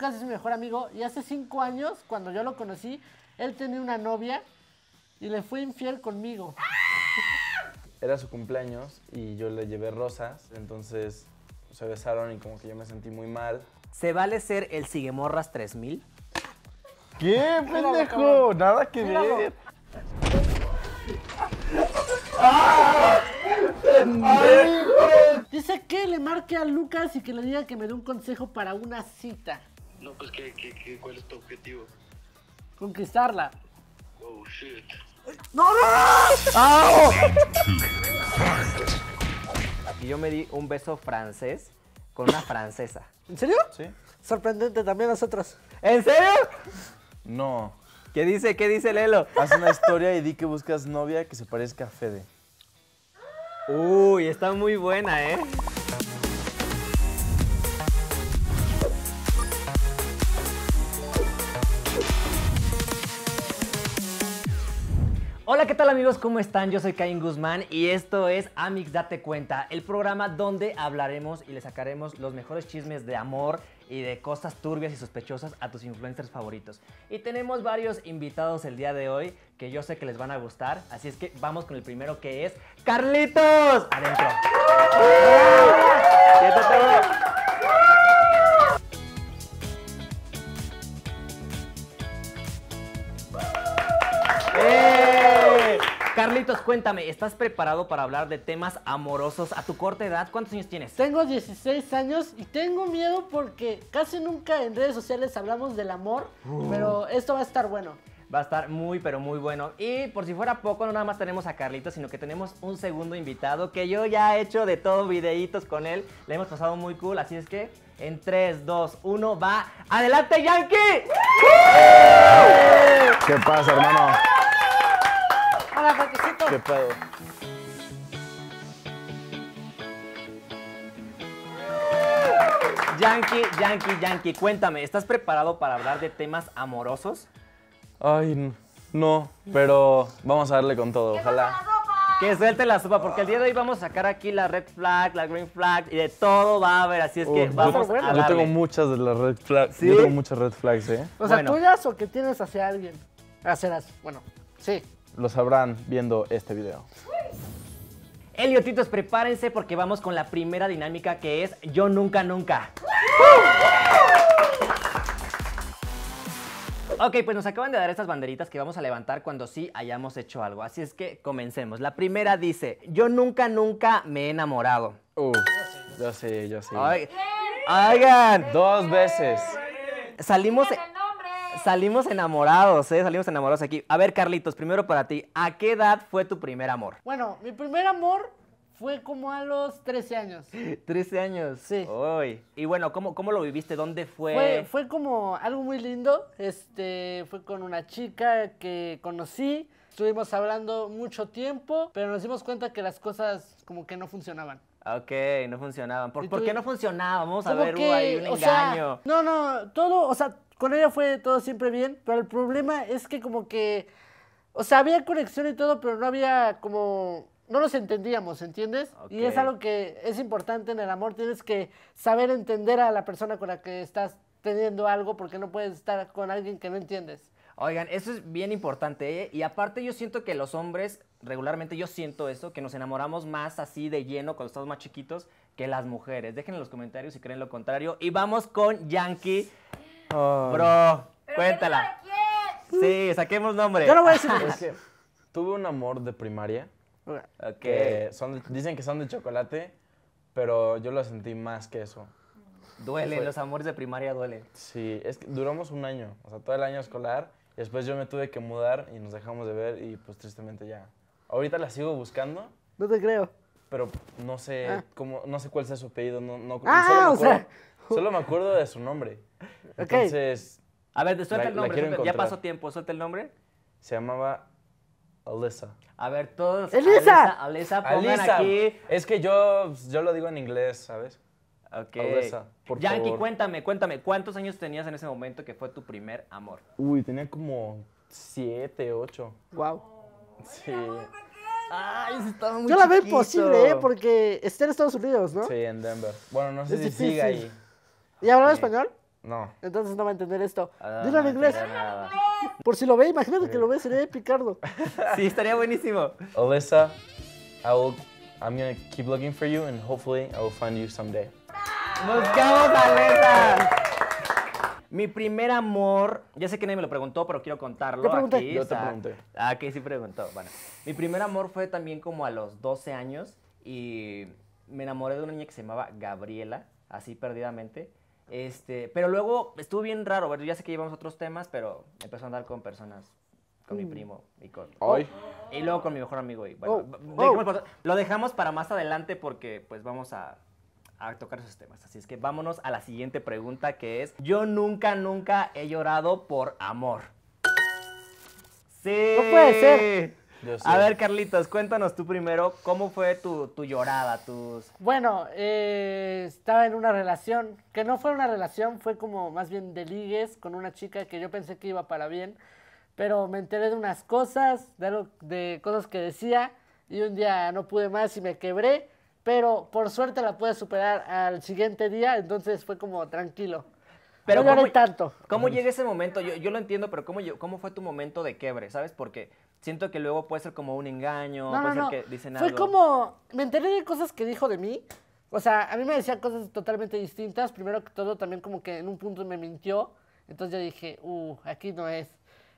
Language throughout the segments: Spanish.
Lucas es mi mejor amigo y hace cinco años, cuando yo lo conocí, él tenía una novia y le fue infiel conmigo. Era su cumpleaños y yo le llevé rosas, entonces se besaron y como que yo me sentí muy mal. ¿Se vale ser el Siguemorras 3000? ¿Qué, pendejo? Nada que ver. Dice que le marque a Lucas y que le diga que me dé un consejo para una cita. No, pues, cuál es tu objetivo? Conquistarla. Oh, shit. ¡No, no! no ¡Ah! Y yo me di un beso francés con una francesa. ¿En serio? Sí. Sorprendente también nosotros. ¿En serio? No. ¿Qué dice? ¿Qué dice Lelo? Haz una historia y di que buscas novia que se parezca a Fede. Uy, está muy buena, ¿eh? Hola, ¿qué tal amigos? ¿Cómo están? Yo soy Caín Guzmán y esto es Amix Date Cuenta, el programa donde hablaremos y le sacaremos los mejores chismes de amor y de cosas turbias y sospechosas a tus influencers favoritos. Y tenemos varios invitados el día de hoy que yo sé que les van a gustar, así es que vamos con el primero que es Carlitos. Adentro. Carlitos, cuéntame, ¿estás preparado para hablar de temas amorosos a tu corta edad? ¿Cuántos años tienes? Tengo 16 años y tengo miedo porque casi nunca en redes sociales hablamos del amor, uh. pero esto va a estar bueno. Va a estar muy, pero muy bueno. Y por si fuera poco, no nada más tenemos a Carlitos, sino que tenemos un segundo invitado que yo ya he hecho de todo videitos con él. Le hemos pasado muy cool, así es que en 3, 2, 1, va. ¡Adelante, Yankee! ¿Qué pasa, hermano? ¿Qué pedo? Yankee, Yankee, Yankee, cuéntame, ¿estás preparado para hablar de temas amorosos? Ay, no, pero vamos a darle con todo, ojalá. Que suelte la sopa, porque el día de hoy vamos a sacar aquí la red flag, la green flag, y de todo va a haber, así es que vamos a darle. Yo tengo muchas de las red flags, yo tengo muchas red flags, ¿eh? O sea, tuyas o que tienes hacia alguien, hacia bueno, sí lo sabrán viendo este video. Eliotitos, prepárense porque vamos con la primera dinámica que es Yo Nunca Nunca. Ok, pues nos acaban de dar estas banderitas que vamos a levantar cuando sí hayamos hecho algo. Así es que comencemos. La primera dice, yo nunca, nunca me he enamorado. yo sí, yo sí. Oigan, dos veces. Salimos salimos enamorados, ¿eh? Salimos enamorados aquí. A ver, Carlitos, primero para ti, ¿a qué edad fue tu primer amor? Bueno, mi primer amor fue como a los 13 años. 13 años. Sí. Uy. Y bueno, ¿cómo, ¿cómo lo viviste? ¿Dónde fue? fue? como algo muy lindo. Este, fue con una chica que conocí. Estuvimos hablando mucho tiempo, pero nos dimos cuenta que las cosas como que no funcionaban. Ok, no funcionaban. ¿Por, qué no funcionaba? Vamos a ver, hubo un engaño. no, no, todo, o sea, con ella fue todo siempre bien, pero el problema es que como que, o sea, había conexión y todo, pero no había como, no nos entendíamos, ¿entiendes? Y es algo que es importante en el amor, tienes que saber entender a la persona con la que estás teniendo algo porque no puedes estar con alguien que no entiendes. Oigan, eso es bien importante. ¿eh? Y aparte yo siento que los hombres, regularmente yo siento eso, que nos enamoramos más así de lleno cuando estamos más chiquitos que las mujeres. Dejen en los comentarios si creen lo contrario. Y vamos con Yankee. Bro, cuéntala. Sí, saquemos nombre. Yo no voy a decir. tuve un amor de primaria. Que son, dicen que son de chocolate, pero yo lo sentí más que eso. Duele, los amores de primaria duelen. Sí, es que duramos un año, o sea, todo el año escolar. Y después yo me tuve que mudar y nos dejamos de ver y pues tristemente ya. Ahorita la sigo buscando. No te creo. Pero no sé ah. cómo, no sé cuál sea su apellido, no, ah, solo, me acuerdo, o sea. solo me acuerdo de su nombre. Entonces. A ver, suelta el nombre. ya pasó tiempo, suelta el nombre. Se llamaba Alyssa. A ver, todos. ¡Alyssa! Alyssa, aquí. Es que yo, yo lo digo en inglés, ¿sabes? Ok. Alyssa, por Yankee, cuéntame, cuéntame. ¿Cuántos años tenías en ese momento que fue tu primer amor? Uy, tenía como siete, ocho. Wow. Sí. Ay, estaba muy Yo la veo imposible, ¿eh? Porque está en Estados Unidos, ¿no? Sí, en Denver. Bueno, no sé si siga sigue ahí. ¿Y hablaba español? No. Entonces no va a entender esto. Ah, Dilo en inglés. Por si lo ve, imagínate que lo ve, sería Picardo. sí, estaría buenísimo. Alyssa, I will, I'm going to keep looking for you and hopefully I will find you someday. ¡Buscamos a Alyssa! Mi primer amor, ya sé que nadie me lo preguntó, pero quiero contarlo. Yo Aquí, Yo te pregunté. Ah, que sí preguntó. Bueno, mi primer amor fue también como a los 12 años y me enamoré de una niña que se llamaba Gabriela, así perdidamente. Este, pero luego estuvo bien raro, ya sé que llevamos otros temas, pero empezó a andar con personas, con mi mm. primo y con... Hoy. Y luego con mi mejor amigo. Y, oh, oh. Lo dejamos para más adelante porque pues vamos a, tocar esos temas. Así es que vámonos a la siguiente pregunta que es, yo nunca, nunca he llorado por amor. Sí. No puede ser. A ver, Carlitos, cuéntanos tú primero, ¿cómo fue tu, tu llorada? Tus... Bueno, eh, estaba en una relación, que no fue una relación, fue como más bien de ligues con una chica que yo pensé que iba para bien, pero me enteré de unas cosas, de, de cosas que decía, y un día no pude más y me quebré, pero por suerte la pude superar al siguiente día, entonces fue como tranquilo. Pero no tanto. ¿Cómo llega ese momento? Yo, yo lo entiendo, pero ¿cómo, ¿cómo fue tu momento de quebre? ¿Sabes? Porque siento que luego puede ser como un engaño, puede ser que dicen algo. Fue como, me enteré de cosas que dijo de mí. O sea, a mí me decía cosas totalmente distintas. Primero que todo, también como que en un punto me mintió. Entonces yo dije, uh, aquí no es.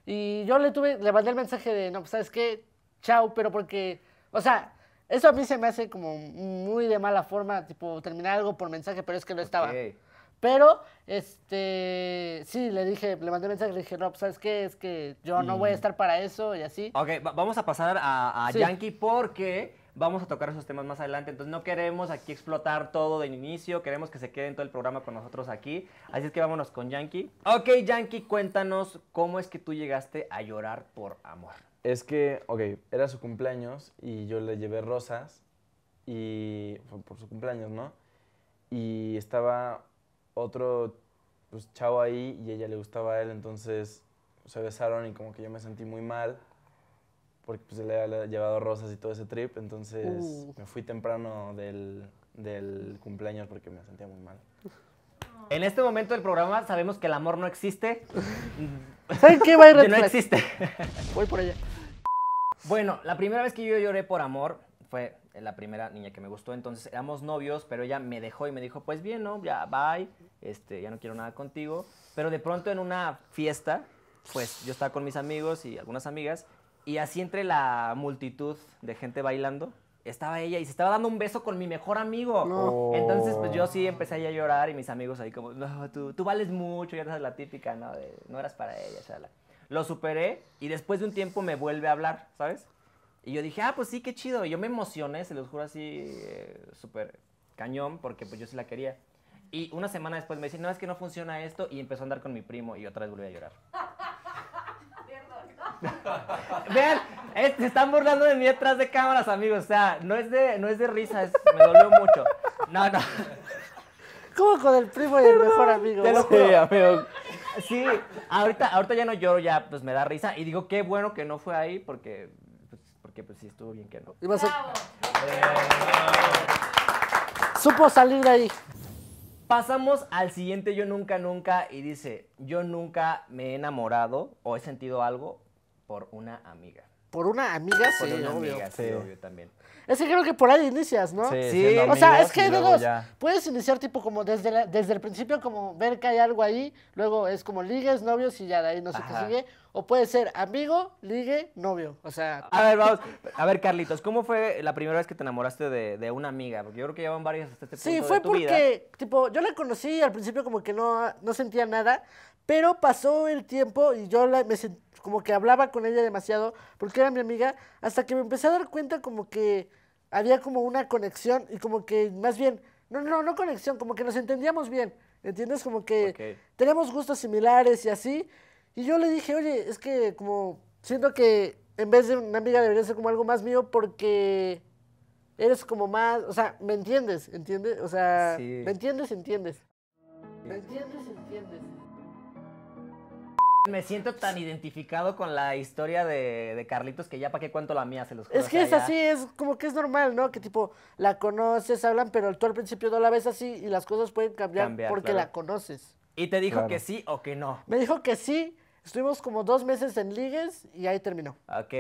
Y yo le tuve, le mandé el mensaje de, no, pues sabes qué, chao, pero porque, o sea, eso a mí se me hace como muy de mala forma, tipo, terminar algo por mensaje, pero es que no estaba. Pero, este, sí, le dije, le mandé mensaje, le dije, no, pues, ¿sabes qué? Es que yo no voy a mm. estar para eso y así. Ok, vamos a pasar a, Yankee porque vamos a tocar esos temas más adelante. Entonces no queremos aquí explotar todo de inicio, queremos que se quede en todo el programa con nosotros aquí. Así es que vámonos con Yankee. Ok, Yankee, cuéntanos cómo es que tú llegaste a llorar por amor. Es que, ok, era su cumpleaños y yo le llevé rosas y fue por su cumpleaños, ¿no? Y estaba otro pues, chavo ahí y ella le gustaba a él, entonces se besaron y como que yo me sentí muy mal porque pues, le había llevado rosas y todo ese trip, entonces me fui temprano del, cumpleaños porque me sentía muy mal. En este momento del programa sabemos que el amor no existe. qué va a ir No existe. Voy por allá. Bueno, la primera vez que yo lloré por amor fue eh, la primera niña que me gustó, entonces éramos novios, pero ella me dejó y me dijo, pues bien, ¿no? Ya, bye, este, ya no quiero nada contigo. Pero de pronto en una fiesta, pues yo estaba con mis amigos y algunas amigas, y así entre la multitud de gente bailando, estaba ella y se estaba dando un beso con mi mejor amigo. Entonces, pues yo sí empecé a llorar y mis amigos ahí como, no, tú, vales mucho, ya eres la típica, ¿no? no eras para ella, Lo superé y después de un tiempo me vuelve a hablar, ¿sabes? Y yo dije, ah, pues sí, qué chido. Y yo me emocioné, se los juro así, eh, súper cañón, porque pues yo sí la quería. Y una semana después me dice, no, es que no funciona esto, y empezó a andar con mi primo, y otra vez volví a llorar. Vean, se están burlando de mí detrás de cámaras, amigos. O sea, no es de, no es de risa, me dolió mucho. No, no. ¿Cómo con el primo y el mejor amigo? Te lo juro. Sí, amigo. Sí, ahorita, ahorita ya no lloro, ya pues me da risa. Y digo, qué bueno que no fue ahí, porque porque pues sí estuvo bien que no. Supo salir de ahí. Pasamos al siguiente yo nunca nunca y dice, yo nunca me he enamorado o he sentido algo por una amiga. Por una amiga, Por sí, una amiga, sí, Sí. obvio también. Es que creo que por ahí inicias, ¿no? Sí, sí o sea, es que puedes iniciar tipo como desde, desde el principio, como ver que hay algo ahí, luego es como ligues, novios y ya de ahí no sé qué sigue. O puede ser amigo, ligue, novio. O sea. A ver, vamos. A ver, Carlitos, ¿cómo fue la primera vez que te enamoraste de, una amiga? Porque yo creo que llevan varias hasta este punto. Sí, fue porque, tipo, yo la conocí al principio como que no, no sentía nada, pero pasó el tiempo y yo la, me como que hablaba con ella demasiado porque era mi amiga, hasta que me empecé a dar cuenta como que había como una conexión y como que más bien, no, no, no conexión, como que nos entendíamos bien, ¿entiendes? Como que tenemos gustos similares y así. Y yo le dije, oye, es que como siento que en vez de una amiga debería ser como algo más mío porque eres como más, o sea, ¿me entiendes? ¿Entiendes? O sea, ¿me entiendes? ¿Entiendes? ¿Me entiendes? ¿Entiendes? Me siento tan identificado con la historia de, Carlitos que ya para qué cuento la mía, se los juro. Es que es así, es como que es normal, ¿no? Que tipo, la conoces, hablan, pero tú al principio no la ves así y las cosas pueden cambiar, porque la conoces. ¿Y te dijo que sí o que no? Me dijo que sí. Estuvimos como dos meses en ligues y ahí terminó. Ok,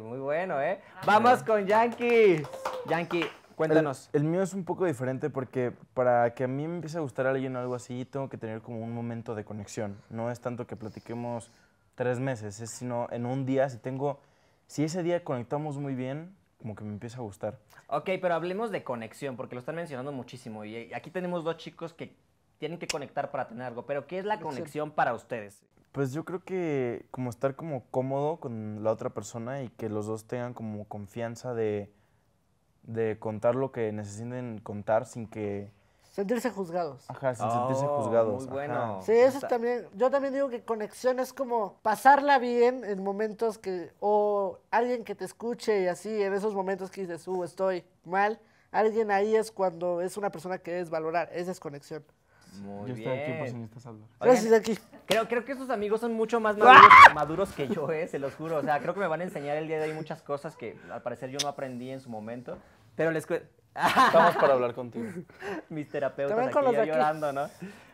muy bueno, ¿eh? Ah. Vamos con Yankees. Yankee, Cuéntanos. El, mío es un poco diferente porque para que a mí me empiece a gustar alguien o algo así, tengo que tener como un momento de conexión. No es tanto que platiquemos tres meses, es sino en un día, si tengo, si ese día conectamos muy bien, como que me empieza a gustar. Ok, pero hablemos de conexión, porque lo están mencionando muchísimo. Y aquí tenemos dos chicos que tienen que conectar para tener algo. Pero, ¿qué es la conexión para ustedes? Pues yo creo que como estar como cómodo con la otra persona y que los dos tengan como confianza de de contar lo que necesiten contar sin que... Sentirse juzgados. Ajá, sin sentirse oh, juzgados. bueno. Sí, eso también. Yo también digo que conexión es como pasarla bien en momentos que. O alguien que te escuche y así, en esos momentos que dices, uh, estoy mal. Alguien ahí es cuando es una persona que es valorar. Esa es conexión yo estoy aquí por si necesitas Gracias, aquí. Creo, creo que esos amigos son mucho más ¡Ah! maduros, que yo, eh, se los juro. O sea, creo que me van a enseñar el día de hoy muchas cosas que al parecer yo no aprendí en su momento. Pero les cuento. Estamos para hablar contigo. Mis terapeutas aquí, llorando, ¿no?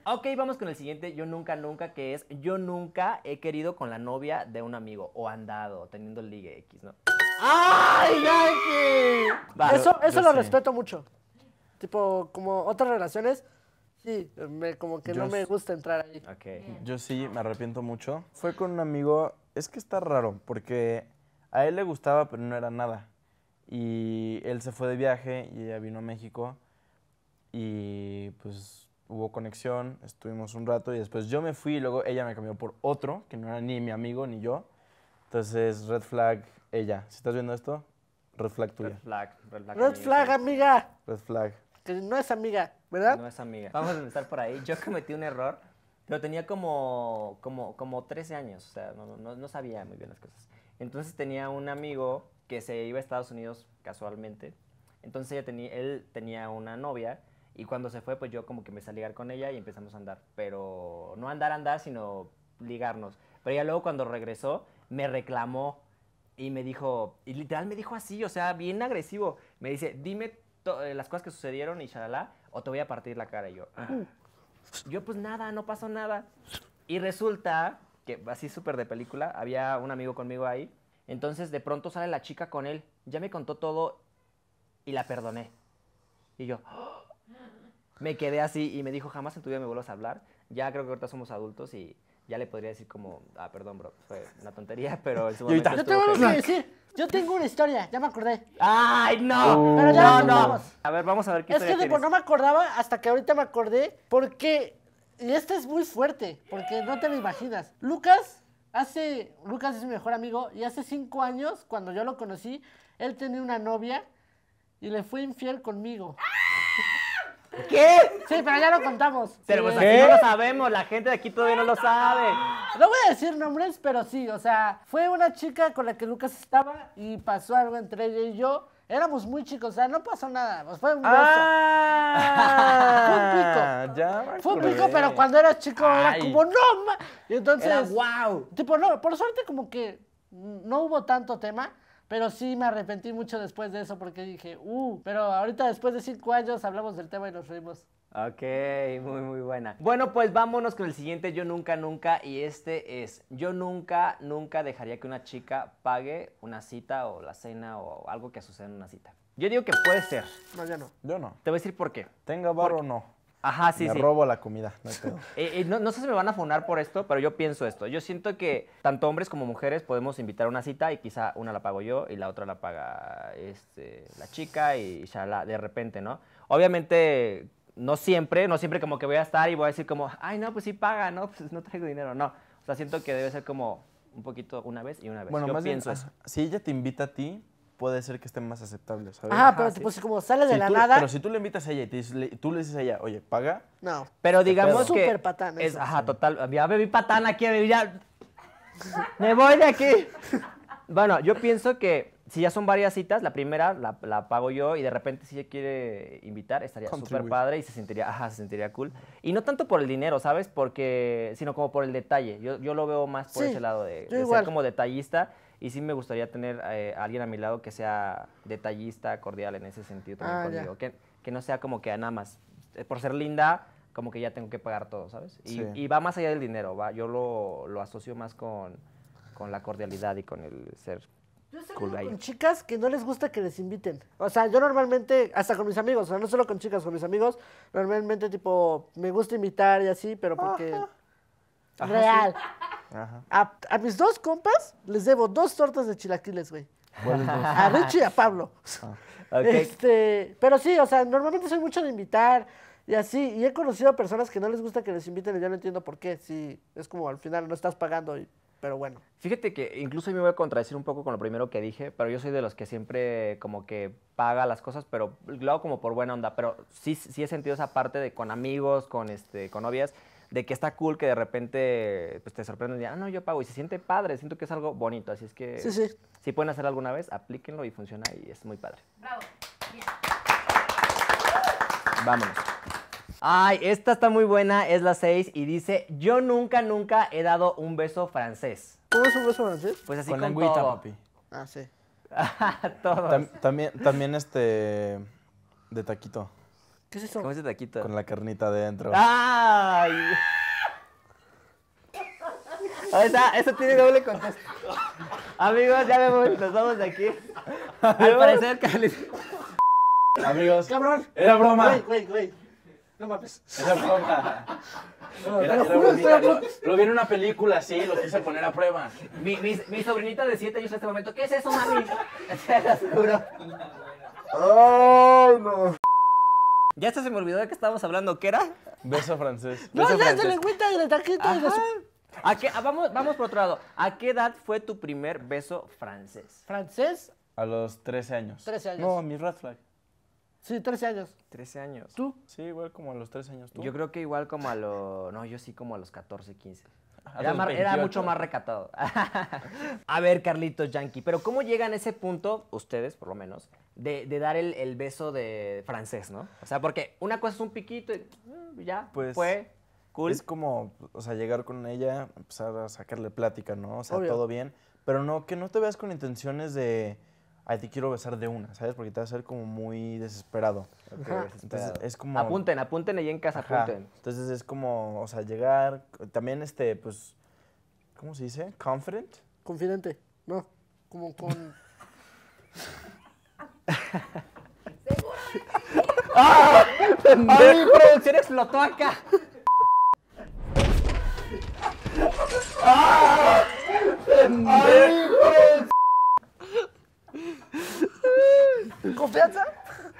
Ok, vamos con el siguiente. Yo nunca, nunca, que es yo nunca he querido con la novia de un amigo o andado teniendo el ligue X, ¿no? ¡Ay, Yankee! eso eso lo respeto mucho. Tipo, como otras relaciones, sí, me, como que no me gusta entrar ahí. Yo sí, me arrepiento mucho. Fue con un amigo, es que está raro, porque a él le gustaba, pero no era nada. Y él se fue de viaje y ella vino a México y pues hubo conexión, estuvimos un rato y después yo me fui y luego ella me cambió por otro, que no era ni mi amigo ni yo. Entonces, red flag, ella. Si estás viendo esto, red flag tuya. Red flag, red flag. Red flag, amiga. Red flag no es amiga, ¿verdad? No es amiga. Vamos a empezar por ahí. Yo cometí un error, Lo tenía como, como, como 13 años, o sea, no, sabía muy bien las cosas. Entonces tenía un amigo que se iba a Estados Unidos casualmente. Entonces tenía, él tenía una novia y cuando se fue, pues yo como que empecé a ligar con ella y empezamos a andar. Pero no andar, andar, sino ligarnos. Pero ya luego cuando regresó, me reclamó y me dijo, y literal me dijo así, o sea, bien agresivo. Me dice, dime eh, las cosas que sucedieron y shalala, o te voy a partir la cara. Y yo, ah, yo pues nada, no pasó nada. Y resulta que, así súper de película, había un amigo conmigo ahí. Entonces de pronto sale la chica con él, ya me contó todo y la perdoné. Y yo, ah", me quedé así y me dijo, jamás en tu vida me vuelvas a hablar. Ya creo que ahorita somos adultos y ya le podría decir como, ah, perdón, bro, fue una tontería, pero Yo tengo algo que decir. Yo tengo una historia, ya me acordé. ¡Ay, no! pero ya no, no. A ver, vamos a ver qué Es que no me acordaba hasta que ahorita me acordé porque... Y esta es muy fuerte, porque no te lo imaginas. Lucas hace... Lucas es mi mejor amigo y hace cinco años, cuando yo lo conocí, él tenía una novia y le fue infiel conmigo. ¿Qué? Sí, pero ya lo contamos. Pero pues aquí no lo sabemos, la gente de aquí todavía no lo sabe. No voy a decir nombres, pero sí, o sea, fue una chica con la que Lucas estaba y pasó algo entre ella y yo. Éramos muy chicos, o sea, no pasó nada. Pues fue un beso. Ah. fue un pico. fue un pico, pero cuando era chico era como, no, Y entonces. wow. Tipo, no, por suerte, como que no hubo tanto tema. Pero sí me arrepentí mucho después de eso porque dije, uh, pero ahorita después de cinco años hablamos del tema y nos reímos. Ok, muy muy buena. Bueno, pues vámonos con el siguiente Yo Nunca Nunca y este es Yo Nunca Nunca dejaría que una chica pague una cita o la cena o algo que suceda en una cita. Yo digo que puede ser. No, ya no. Yo no. Te voy a decir por qué. Tenga bar o no. Ajá, sí, me robo la comida. Eh, eh, no, sé si me van a funar por esto, pero yo pienso esto. Yo siento que tanto hombres como mujeres podemos invitar a una cita y quizá una la pago yo y la otra la paga este, la chica y ya la, de repente, ¿no? Obviamente, no siempre, no siempre como que voy a estar y voy a decir como, ay, no, pues sí paga, no, pues no traigo dinero, no. O sea, siento que debe ser como un poquito una vez y una vez. Bueno, más eso. Si ella te invita a ti, puede ser que esté más aceptable, ¿sabes? Ah, pero te pues como sales de la nada. Pero si tú le invitas a ella y tú le dices a ella, oye, paga, No. Pero digamos Es que... ajá, total. Ya bebí patán aquí, bebí ya. Me voy de aquí. Bueno, yo pienso que si ya son varias citas, la primera la, pago yo y de repente si ella quiere invitar, estaría súper padre y se sentiría, ajá, se sentiría cool. Y no tanto por el dinero, ¿sabes? Porque, sino como por el detalle. Yo, lo veo más por ese lado de, ser como detallista y sí me gustaría tener a eh, alguien a mi lado que sea detallista, cordial en ese sentido también ah, conmigo. Que, que, no sea como que ah, nada más, eh, por ser linda, como que ya tengo que pagar todo, ¿sabes? Y, va más allá del dinero, va. Yo lo, lo asocio más con, con la cordialidad y con el ser yo cool con chicas que no les gusta que les inviten. O sea, yo normalmente, hasta con mis amigos, o sea, no solo con chicas, con mis amigos, normalmente tipo, me gusta invitar y así, pero porque... real. A, mis dos compas les debo dos tortas de chilaquiles, güey. A Richie y a Pablo. Ah, este, pero sí, o sea, normalmente soy mucho de invitar y así. Y he conocido a personas que no les gusta que les inviten y yo no entiendo por qué. Sí, es como al final no estás pagando, pero bueno. Fíjate que incluso me voy a contradecir un poco con lo primero que dije, pero yo soy de los que siempre como que paga las cosas, pero lo hago como por buena onda. Pero sí, sí he sentido esa parte de con amigos, con, este, con novias de que está cool que de repente pues, te sorprenden y ah, no, yo pago. Y se siente padre, siento que es algo bonito. Así es que si pueden hacer alguna vez, aplíquenlo y funciona y es muy padre. Bravo. Bien. Vámonos. Ay, esta está muy buena, es la 6 y dice, yo nunca, nunca he dado un beso francés. ¿Cómo es un beso francés? Pues así con, papi. Ah, sí. también, también este, de taquito. ¿Qué es eso? ¿Cómo se taquita? Con la carnita adentro. ¡Ay! O eso tiene doble contexto. Amigos, ya vemos, nos vamos de aquí. Al parecer, Cali. Amigos, cabrón. Era broma. Güey, güey, güey. No mames. Era broma. era, lo, vi en una película, sí, lo quise poner a prueba. Mi, mi, mi sobrinita de 7 años en este momento, ¿qué es eso, mami? Te lo juro. Ay, no. Ya hasta se me olvidó de que estábamos hablando. ¿Qué era? Beso francés. no, francés. cuenta de la tarjeta. De vamos, vamos por otro lado. ¿A qué edad fue tu primer beso francés? ¿Francés? A los 13 años. 13 años. No, mi red flag. Sí, 13 años. 13 años. ¿Tú? Sí, igual como a los 13 años. ¿Tú? Yo creo que igual como a los... No, yo sí como a los 14, 15. Era, era, mucho más recatado. a ver, Carlitos Yankee, pero ¿cómo llegan a ese punto, ustedes por lo menos, de, dar el, beso de francés, ¿no? O sea, porque una cosa es un piquito y mm, ya, pues, fue cool. Es como, o sea, llegar con ella, empezar a sacarle plática, ¿no? O sea, todo bien, pero no, que no te veas con intenciones de, ay, te quiero besar de una, ¿sabes? Porque te va a ver como muy desesperado. Entonces, es como... Apunten, apunten ahí en casa, apunten. Entonces, es como, o sea, llegar, también este, pues, ¿cómo se dice? Confident. Confidente, no, como con... ¡Seguro! ¡Ah! ¡Ay, mi producción explotó acá! ¡Ah! ¿Confianza?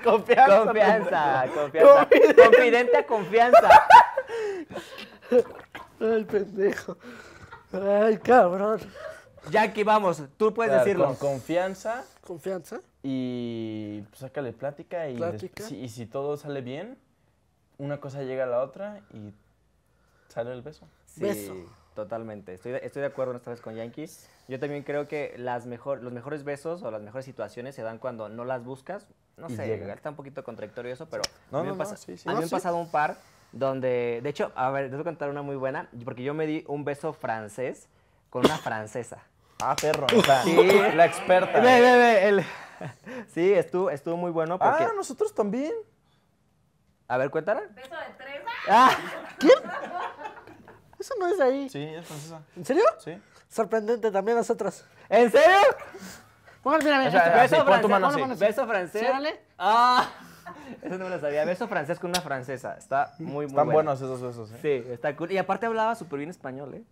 Confianza. Confianza, confianza. Confidente, confianza. Ay, pendejo. Ay, cabrón. Jackie, vamos, tú puedes decirlo. Con confianza. ¿Confianza? y pues, sácale plática, y, Si, y si todo sale bien, una cosa llega a la otra y sale el beso. Sí, totalmente. Estoy de, estoy de acuerdo esta vez con Yankees. Yo también creo que las mejor, los mejores besos o las mejores situaciones se dan cuando no las buscas. No sé, está un poquito contradictorio eso, pero no, me, sí, sí. han pasado un par donde, de hecho, a ver, te voy a contar una muy buena, porque yo me di un beso francés con una francesa. Ah, perro. sí. La experta. Ve, ve, ve. El, sí, estuvo, estuvo muy bueno. Porque... Ah, nosotros también. A ver, cuéntanos. Beso de tres. Ah, ¿Quién? Eso no es ahí. Sí, es francesa. ¿En serio? Sí. Sorprendente también nosotros. ¿En serio? Póngale, mira, mira. O este, beso, francés, mano, beso francés. Sí, Ah. Eso no me lo sabía. Beso francés con una francesa. Está muy, muy Están buenos esos besos. ¿eh? Sí, está cool. Y aparte hablaba súper bien español, ¿eh?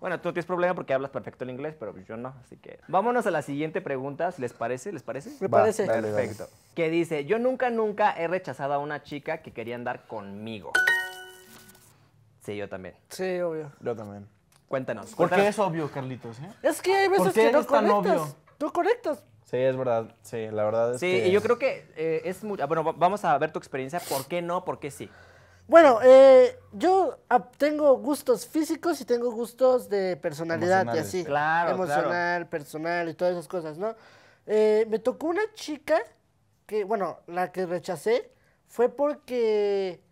Bueno, tú tienes problema porque hablas perfecto el inglés, pero yo no, así que... Vámonos a la siguiente pregunta, les parece, ¿les parece? Me parece. Perfecto. Que dice, yo nunca, nunca he rechazado a una chica que quería andar conmigo. Sí, yo también. Sí, obvio. Yo también. Cuéntanos. ¿Por qué es obvio, Carlitos? Eh? Es que hay veces que no conectas. obvio? conectas. Sí, es verdad. Sí, la verdad es que... Sí, y yo creo que eh, es mucho... Ah, bueno, vamos a ver tu experiencia, ¿por qué no, por qué sí? Bueno, eh, yo tengo gustos físicos y tengo gustos de personalidad y así. Claro, Emocional, personal y todas esas cosas, ¿no? Eh, me tocó una chica que, bueno, la que rechacé fue porque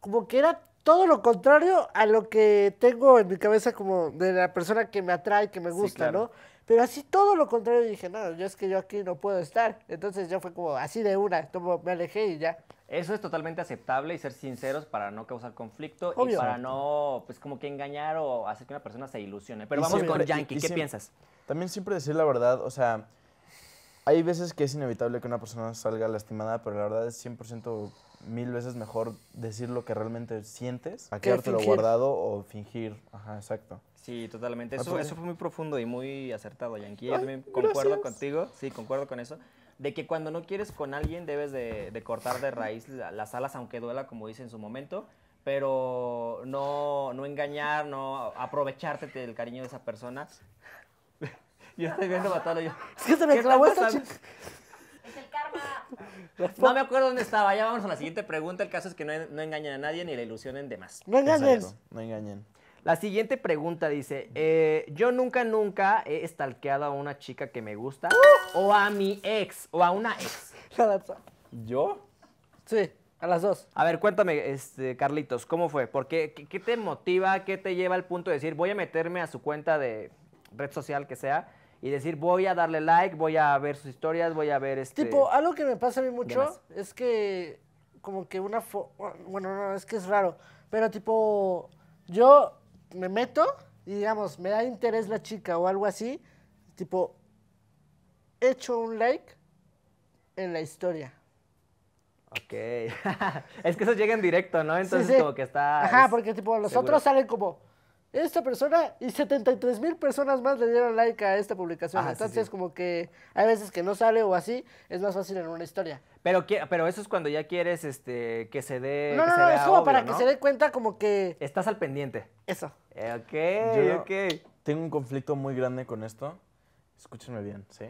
como que era todo lo contrario a lo que tengo en mi cabeza como de la persona que me atrae, que me gusta, ¿no? Pero así todo lo contrario dije, no, yo es que yo aquí no puedo estar. Entonces ya fue como así de una, como me alejé y ya. Eso es totalmente aceptable y ser sinceros para no causar conflicto y para no, pues como que engañar o hacer que una persona se ilusione. Pero vamos con Yankee, ¿qué piensas? También siempre decir la verdad, o sea, hay veces que es inevitable que una persona salga lastimada, pero la verdad es 100% mil veces mejor decir lo que realmente sientes a quedártelo guardado o fingir. Ajá, exacto. Sí, totalmente. Ah, eso, pues, eso fue muy profundo y muy acertado, Yankee. Yo también concuerdo contigo. Sí, concuerdo con eso. De que cuando no quieres con alguien debes de, de cortar de raíz las alas, aunque duela, como dice en su momento pero no, no engañar, no aprovecharte del cariño de esa persona. yo estoy viendo batalla. Yo, es que se me clavó esta chica. No me acuerdo dónde estaba. Ya vamos a la siguiente pregunta. El caso es que no, no engañen a nadie ni la ilusionen de más. No engañen. no La siguiente pregunta dice, eh, yo nunca, nunca he stalkeado a una chica que me gusta o a mi ex o a una ex. ¿Yo? Sí, a las dos. A ver, cuéntame, este, Carlitos, ¿cómo fue? porque qué te motiva? ¿Qué te lleva al punto de decir, voy a meterme a su cuenta de red social que sea y decir, voy a darle like, voy a ver sus historias, voy a ver este... Tipo, algo que me pasa a mí mucho es que como que una... bueno, no, es que es raro, pero tipo, yo me meto y digamos, me da interés la chica o algo así, tipo, echo un like en la historia. Ok. es que eso llega en directo, ¿no? Entonces como que está... Ajá, porque tipo, los otros salen como esta persona y 73 mil personas más le dieron like a esta publicación. Ah, Entonces, como que hay veces que no sale o así, es más fácil en una historia. Pero, pero eso es cuando ya quieres este, que se dé. No, no, no, es como para que se dé cuenta, como que. Estás al pendiente. Eso. Eh, ok, Tengo un conflicto muy grande con esto. Escúchenme bien, ¿sí?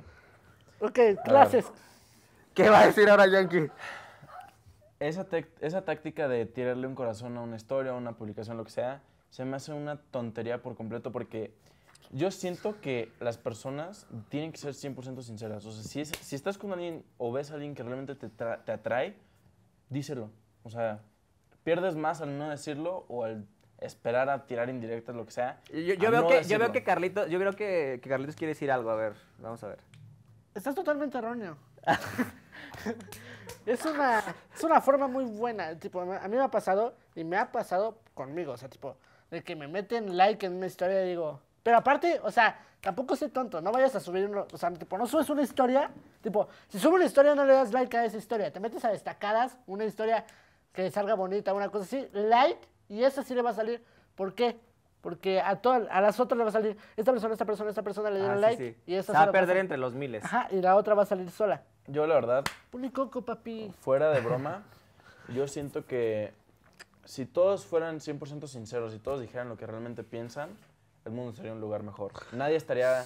Ok, clases. ¿Qué va a decir ahora Yankee? Esa, esa táctica de tirarle un corazón a una historia, a una publicación, lo que sea se me hace una tontería por completo porque yo siento que las personas tienen que ser 100% sinceras. O sea, si, si, estás con alguien o ves a alguien que realmente te, te atrae, díselo. O sea, pierdes más al no decirlo o al esperar a tirar indirectas, lo que sea. Yo, yo veo, que, yo veo que Carlitos, yo creo que, Carlitos quiere decir algo. A ver, vamos a ver. Estás totalmente erróneo. es, una, es una forma muy buena. Tipo, a mí me ha pasado y me ha pasado conmigo. O sea, tipo, de que me meten like en una historia digo, pero aparte, o sea, tampoco sé tonto, no vayas a subir, uno, o sea, tipo, no subes una historia, tipo, si subo una historia no le das like a esa historia, te metes a destacadas, una historia que salga bonita, una cosa así, like, y esa sí le va a salir, ¿por qué? Porque a, todas, a las otras le va a salir, esta persona, esta persona, esta persona le dieron ah, like, y esa Se va a perder entre los miles. Ajá, y la otra va a salir sola. Yo la verdad. pulicoco, coco, papi. Fuera de broma, yo siento que si todos fueran 100% sinceros y todos dijeran lo que realmente piensan, el mundo sería un lugar mejor. Nadie estaría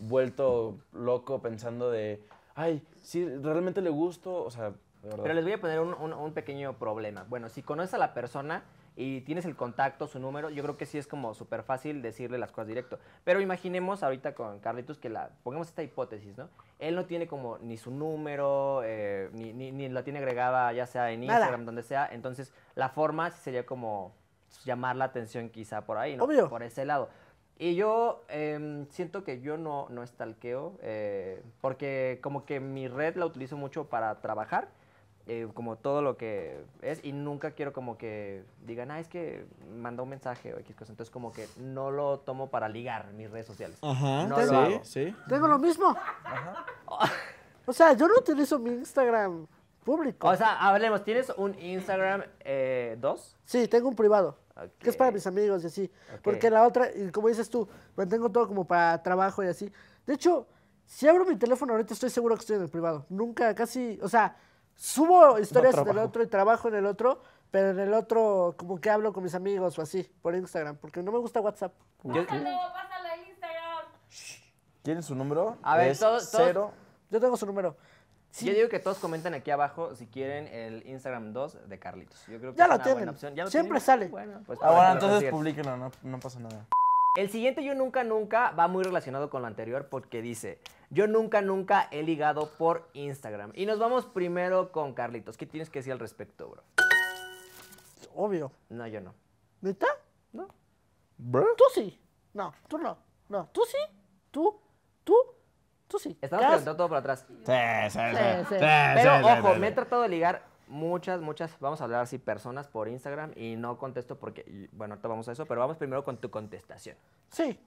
vuelto loco pensando de, ay, si realmente le gusto, o sea, Pero les voy a poner un, un pequeño problema. Bueno, si conoces a la persona, y tienes el contacto, su número, yo creo que sí es como súper fácil decirle las cosas directo. Pero imaginemos ahorita con Carlitos que la, pongamos esta hipótesis, ¿no? Él no tiene como ni su número, eh, ni, ni, la tiene agregada ya sea en Instagram, donde sea. Entonces, la forma sería como llamar la atención quizá por ahí, ¿no? Por ese lado. Y yo em, siento que yo no, no estalqueo, eh, porque como que mi red la utilizo mucho para trabajar eh, como todo lo que es y nunca quiero como que digan, ah, es que manda un mensaje o X cosa. Entonces como que no lo tomo para ligar mis redes sociales. Ajá, no sí, sí. Tengo lo mismo. Ajá. o sea, yo no utilizo mi Instagram público. O sea, hablemos, ¿tienes un Instagram eh, dos? Sí, tengo un privado. Que es para mis amigos y así. Porque la otra, como dices tú, tengo todo como para trabajo y así. De hecho, si abro mi teléfono ahorita estoy seguro que estoy en el privado. Nunca, casi, o sea, subo historias del en el otro y trabajo en el otro, pero en el otro como que hablo con mis amigos o así, por Instagram, porque no me gusta WhatsApp. Pásalo, pásale a Instagram. ¿Quieren su número? A ver, todos, Yo tengo su número. Yo digo que todos comenten aquí abajo si quieren el Instagram 2 de Carlitos. Yo creo que ya, lo una opción. ya Siempre sale. Bueno, pues, ah, entonces publíquenlo, no pasa nada. El siguiente yo nunca, nunca va muy relacionado con lo anterior porque dice, yo nunca, nunca he ligado por Instagram. Y nos vamos primero con Carlitos. ¿Qué tienes que decir al respecto, bro? Obvio. No, yo no. ¿Neta? No. ¿Bro? Tú sí. No, tú no. No, tú sí. Tú, tú, tú sí. Estamos preguntando todo por atrás. Sí, sí, sí. Pero ojo, me he tratado de ligar muchas, muchas, vamos a hablar así, personas por Instagram y no contesto porque, bueno, te vamos a eso, pero vamos primero con tu contestación. Sí.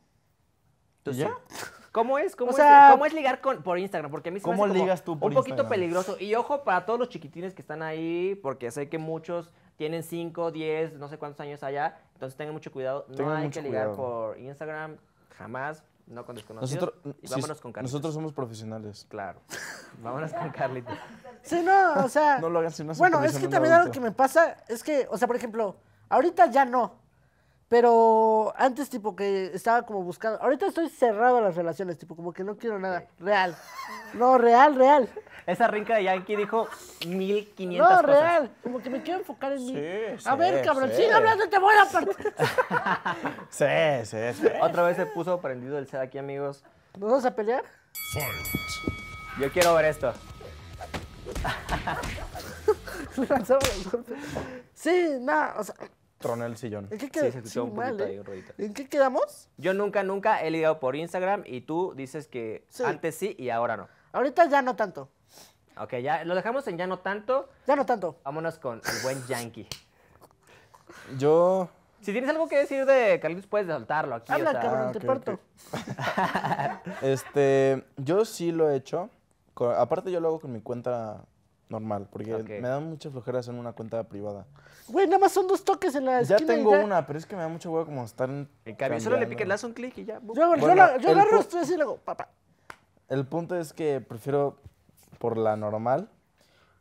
¿Tú sí? ¿Cómo es? ¿Cómo, es, ligar con, por Instagram? Porque a mí se me hace ligas tú por Un poquito peligroso. Y ojo para todos los chiquitines que están ahí, porque sé que muchos tienen 5, 10, no sé cuántos años allá. Entonces tengan mucho cuidado. No hay que ligar por Instagram, jamás. No con desconocidos. Nosotros, mm, vámonos con Carlitos. Nosotros somos profesionales. Claro. vámonos con Carlitos. Sí, no, o sea. no lo hagas, si no Bueno, es que también algo que me pasa es que, o sea, por ejemplo, ahorita ya no. Pero antes, tipo, que estaba como buscando. Ahorita estoy cerrado a las relaciones, tipo, como que no quiero nada. Real. No, real, real. Esa rinca de Yankee dijo 1500 No, real. Como que me quiero enfocar en mí. Sí, a ver, cabrón, sigue hablando, te voy a partir. sí, sí, sí. Otra vez se puso prendido el sed aquí, amigos. ¿Nos vamos a pelear? Yo quiero ver esto. sí, nada, o sea troné el sillón. ¿En qué, quedamos? Yo nunca, nunca he ligado por Instagram y tú dices que antes sí y ahora no. Ahorita ya no tanto. Ok, ya lo dejamos en ya no tanto. Ya no tanto. Vámonos con el buen Yankee. Yo. Si tienes algo que decir de Carlitos, puedes soltarlo aquí. Habla, cabrón, ah, te parto. Este. Yo sí lo he hecho. aparte, yo lo hago con mi cuenta normal, porque me da mucha flojeras en una cuenta privada. Güey, nada más son dos toques en la ya esquina. Tengo ya tengo una, pero es que me da mucho huevo como estar en... En cambio, solo le pique le das un clic y ya. Yo, yo, la, agarro esto y luego, papá. El punto es que prefiero por la normal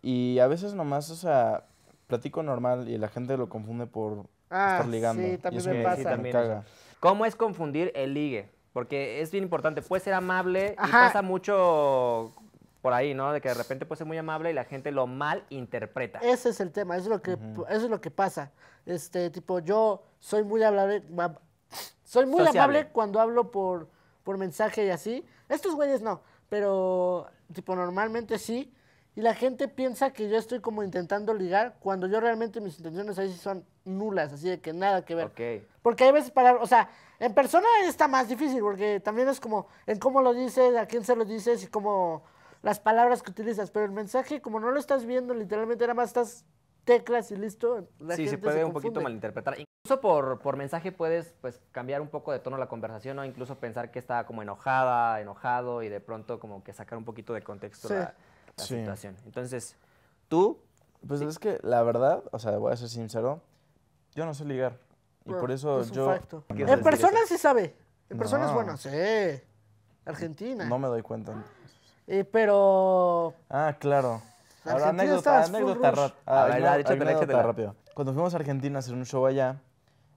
y a veces nomás, o sea, platico normal y la gente lo confunde por ah, estar ligando. sí, también me, pasa. ¿Cómo es confundir el ligue? Porque es bien importante. Puede ser amable y pasa mucho por ahí, ¿no? De que de repente puede ser muy amable y la gente lo mal interpreta. Ese es el tema, eso es lo que, eso es lo que pasa. Este, tipo, yo soy muy amable, soy muy amable cuando hablo por, por mensaje y así. Estos güeyes no, pero tipo, normalmente sí. Y la gente piensa que yo estoy como intentando ligar cuando yo realmente mis intenciones ahí sí son nulas, así de que nada que ver. Okay. Porque hay veces para, o sea, en persona está más difícil porque también es como en cómo lo dices, a quién se lo dices y cómo las palabras que utilizas, pero el mensaje, como no lo estás viendo, literalmente nada más estás teclas y listo. La sí, se puede un poquito malinterpretar. Incluso por, mensaje puedes pues, cambiar un poco de tono la conversación o incluso pensar que está como enojada, enojado y de pronto como que sacar un poquito de contexto la, situación. Entonces, tú... Pues es que la verdad, o sea, voy a ser sincero, yo no sé ligar. Y por eso es yo... En personas sí sabe. En personas, bueno, sí. Argentina. No me doy cuenta. Eh, pero. Ah, claro. Ahora, anécdota, anécdota, a, ver, anécdota rápido. Cuando fuimos a Argentina a hacer un show allá,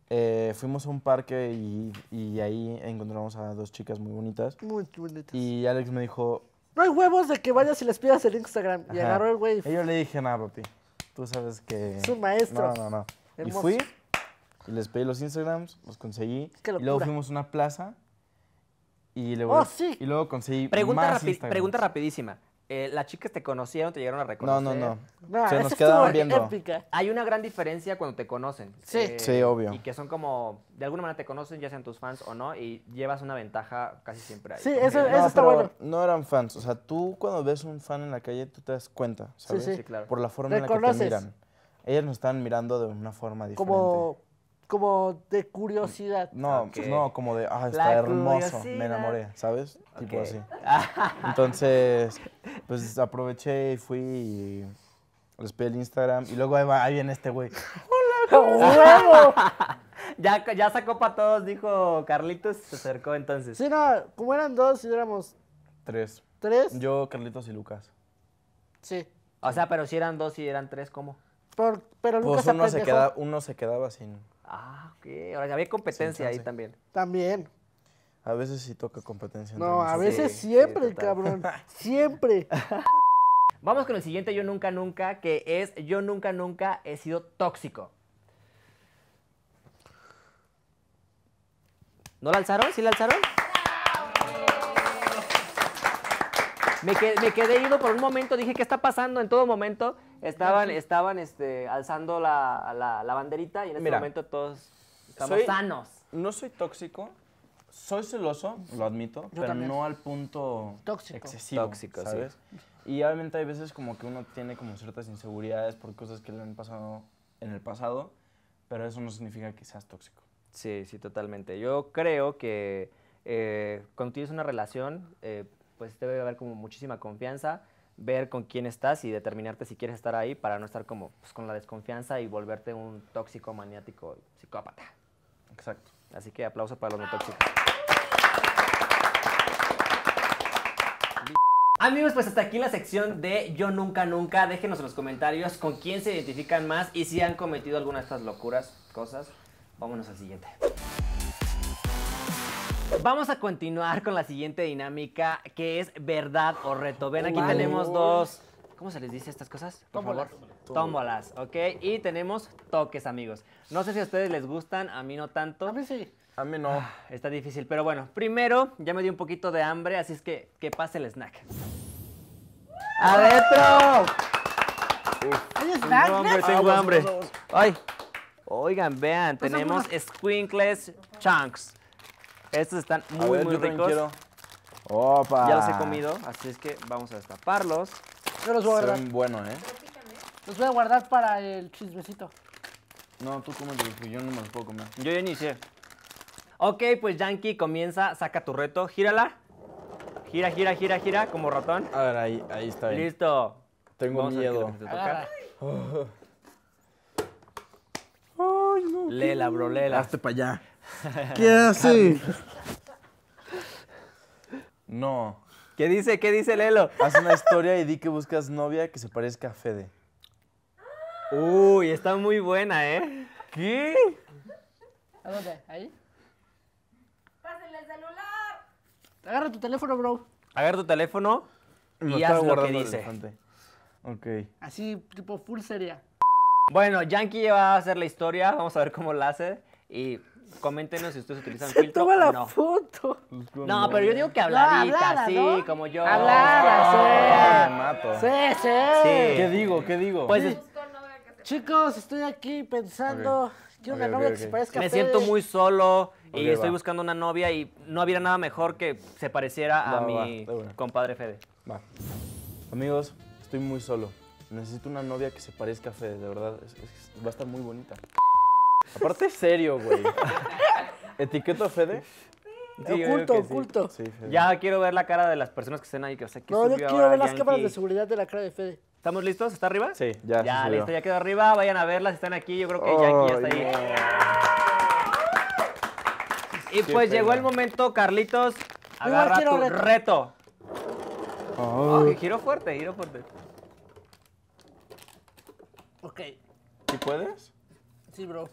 eh, fuimos a un parque y, y, ahí encontramos a dos chicas muy bonitas. Muy bonitas. Y Alex me dijo... No hay huevos de que vayas y les pidas el Instagram. Y agarró el güey. Y yo le dije, nada, papi. Tú sabes que... Es un maestro. No, no, no. Y fui y les pedí los Instagrams, los conseguí. y luego fuimos a una plaza y luego, oh, y luego conseguí pregunta más rapidísima. Eh, ¿Las chicas te conocieron, te llegaron a reconocer? No, no, no. Se nos quedaban viendo. Hay una gran diferencia cuando te conocen. Eh, sí. obvio. Y que son como, de alguna manera te conocen, ya sean tus fans o no, y llevas una ventaja casi siempre ahí. Sí, eso, no, está bueno. No eran fans. O sea, tú cuando ves un fan en la calle, tú te das cuenta, ¿sabes? Sí, sí. claro. Por la forma en la que te miran. Ellas nos están mirando de una forma diferente. Como como de curiosidad. No, pues no, como de, ah, está hermoso, me enamoré, ¿sabes? Tipo así. Entonces, pues aproveché y fui y les pedí el Instagram. Y luego ahí, viene este güey. ¡Hola, ya, ya sacó para todos, dijo Carlitos, se acercó entonces. Sí, no, como eran dos, y éramos... Tres. ¿Tres? Yo, Carlitos y Lucas. Sí. O sea, pero si eran dos y eran tres, ¿cómo? Por, pero pues Lucas pues se, uno se quedaba sin... Ah, ok. Ahora había competencia ahí también. También. A veces sí toca competencia. No, a veces siempre, el cabrón. siempre. Vamos con el siguiente yo nunca nunca, que es yo nunca nunca he sido tóxico. ¿No la alzaron? ¿Sí la alzaron? Me quedé, me quedé ido por un momento, dije, ¿qué está pasando? En todo momento estaban, estaban este, alzando la, la, banderita y en ese momento todos estamos sanos. No soy tóxico, soy celoso, lo admito, pero no al punto Tóxico. excesivo, Tóxico, Y obviamente hay veces como que uno tiene como ciertas inseguridades por cosas que le han pasado en el pasado, pero eso no significa que seas tóxico. Sí, sí, totalmente. Yo creo que eh, cuando tienes una relación, eh, pues debe haber como muchísima confianza, ver con quién estás y determinarte si quieres estar ahí para no estar como pues, con la desconfianza y volverte un tóxico, maniático, psicópata. Exacto. Así que aplauso para los no tóxicos. Amigos, pues hasta aquí la sección de Yo Nunca Nunca. Déjenos en los comentarios con quién se identifican más y si han cometido alguna de estas locuras, cosas. Vámonos al siguiente. Vamos a continuar con la siguiente dinámica que es verdad o reto. Ven, aquí tenemos dos. ¿Cómo se les dice estas cosas? Por Tómbolas. favor. Tómbolas, ¿ok? Y tenemos toques, amigos. No sé si a ustedes les gustan, a mí no tanto. A mí sí. A mí no. Ah, está difícil, pero bueno, primero ya me dio un poquito de hambre, así es que que pase el snack. ¡Adentro! ¿Hay snack, Tengo hambre, tengo hambre. Ay, oigan, vean, pues tenemos squinkles chunks. Estos están muy, muy ricos. Opa. Ya los he comido, así es que vamos a destaparlos. Yo los voy a guardar. Son buenos, ¿eh? Los voy a guardar para el chismecito. No, tú cómetelos, yo no me los puedo comer. Yo ya inicié. Ok, pues Yankee comienza, saca tu reto, gírala. Gira, gira, gira, gira, como ratón. A ver, ahí, ahí está Listo. Tengo miedo. Ay, no, Lela, bro, lela. Hazte para allá. ¿Qué hace? No. ¿Qué dice? ¿Qué dice Lelo? Haz una historia y di que buscas novia que se parezca a Fede. Uy, está muy buena, ¿eh? ¿Qué? ¿A dónde? ¿Ahí? ¡Pásenle el celular! Agarra tu teléfono, bro. Agarra tu teléfono y haz lo que dice. Ok. Así, tipo full seria. Bueno, Yankee va a hacer la historia, vamos a ver cómo la hace. Y Coméntenos si ustedes utilizan Se toma la foto. No, pero yo digo que habladita, hablada, sí, como yo. Hablada, ah, ah, mato. sí. Sí, sí. ¿Qué digo? ¿Qué digo? Pues, Chicos, estoy aquí pensando. Quiero una novia que se a Fede. me siento muy solo y estoy buscando una novia y no había nada mejor que se pareciera a mi compadre Fede. Va. Amigos, estoy muy solo. Necesito una novia que se parezca a Fede, de verdad. va a estar muy bonita. Aparte es serio, güey. ¿Etiqueta a Fede? oculto, oculto. ya quiero ver la cara de las personas que estén ahí. Que, o sea, que no, yo quiero ver las cámaras de seguridad de la cara de Fede. ¿Estamos listos? ¿Está arriba? Sí, ya. Ya, listo, ya quedó arriba. Vayan a verlas, están aquí. Yo creo que ya aquí, ya está ahí. Y pues llegó el momento, Carlitos. Agarra tu reto. reto. Oh. giro fuerte, giro fuerte. Ok. ¿Sí puedes? Sí, bro.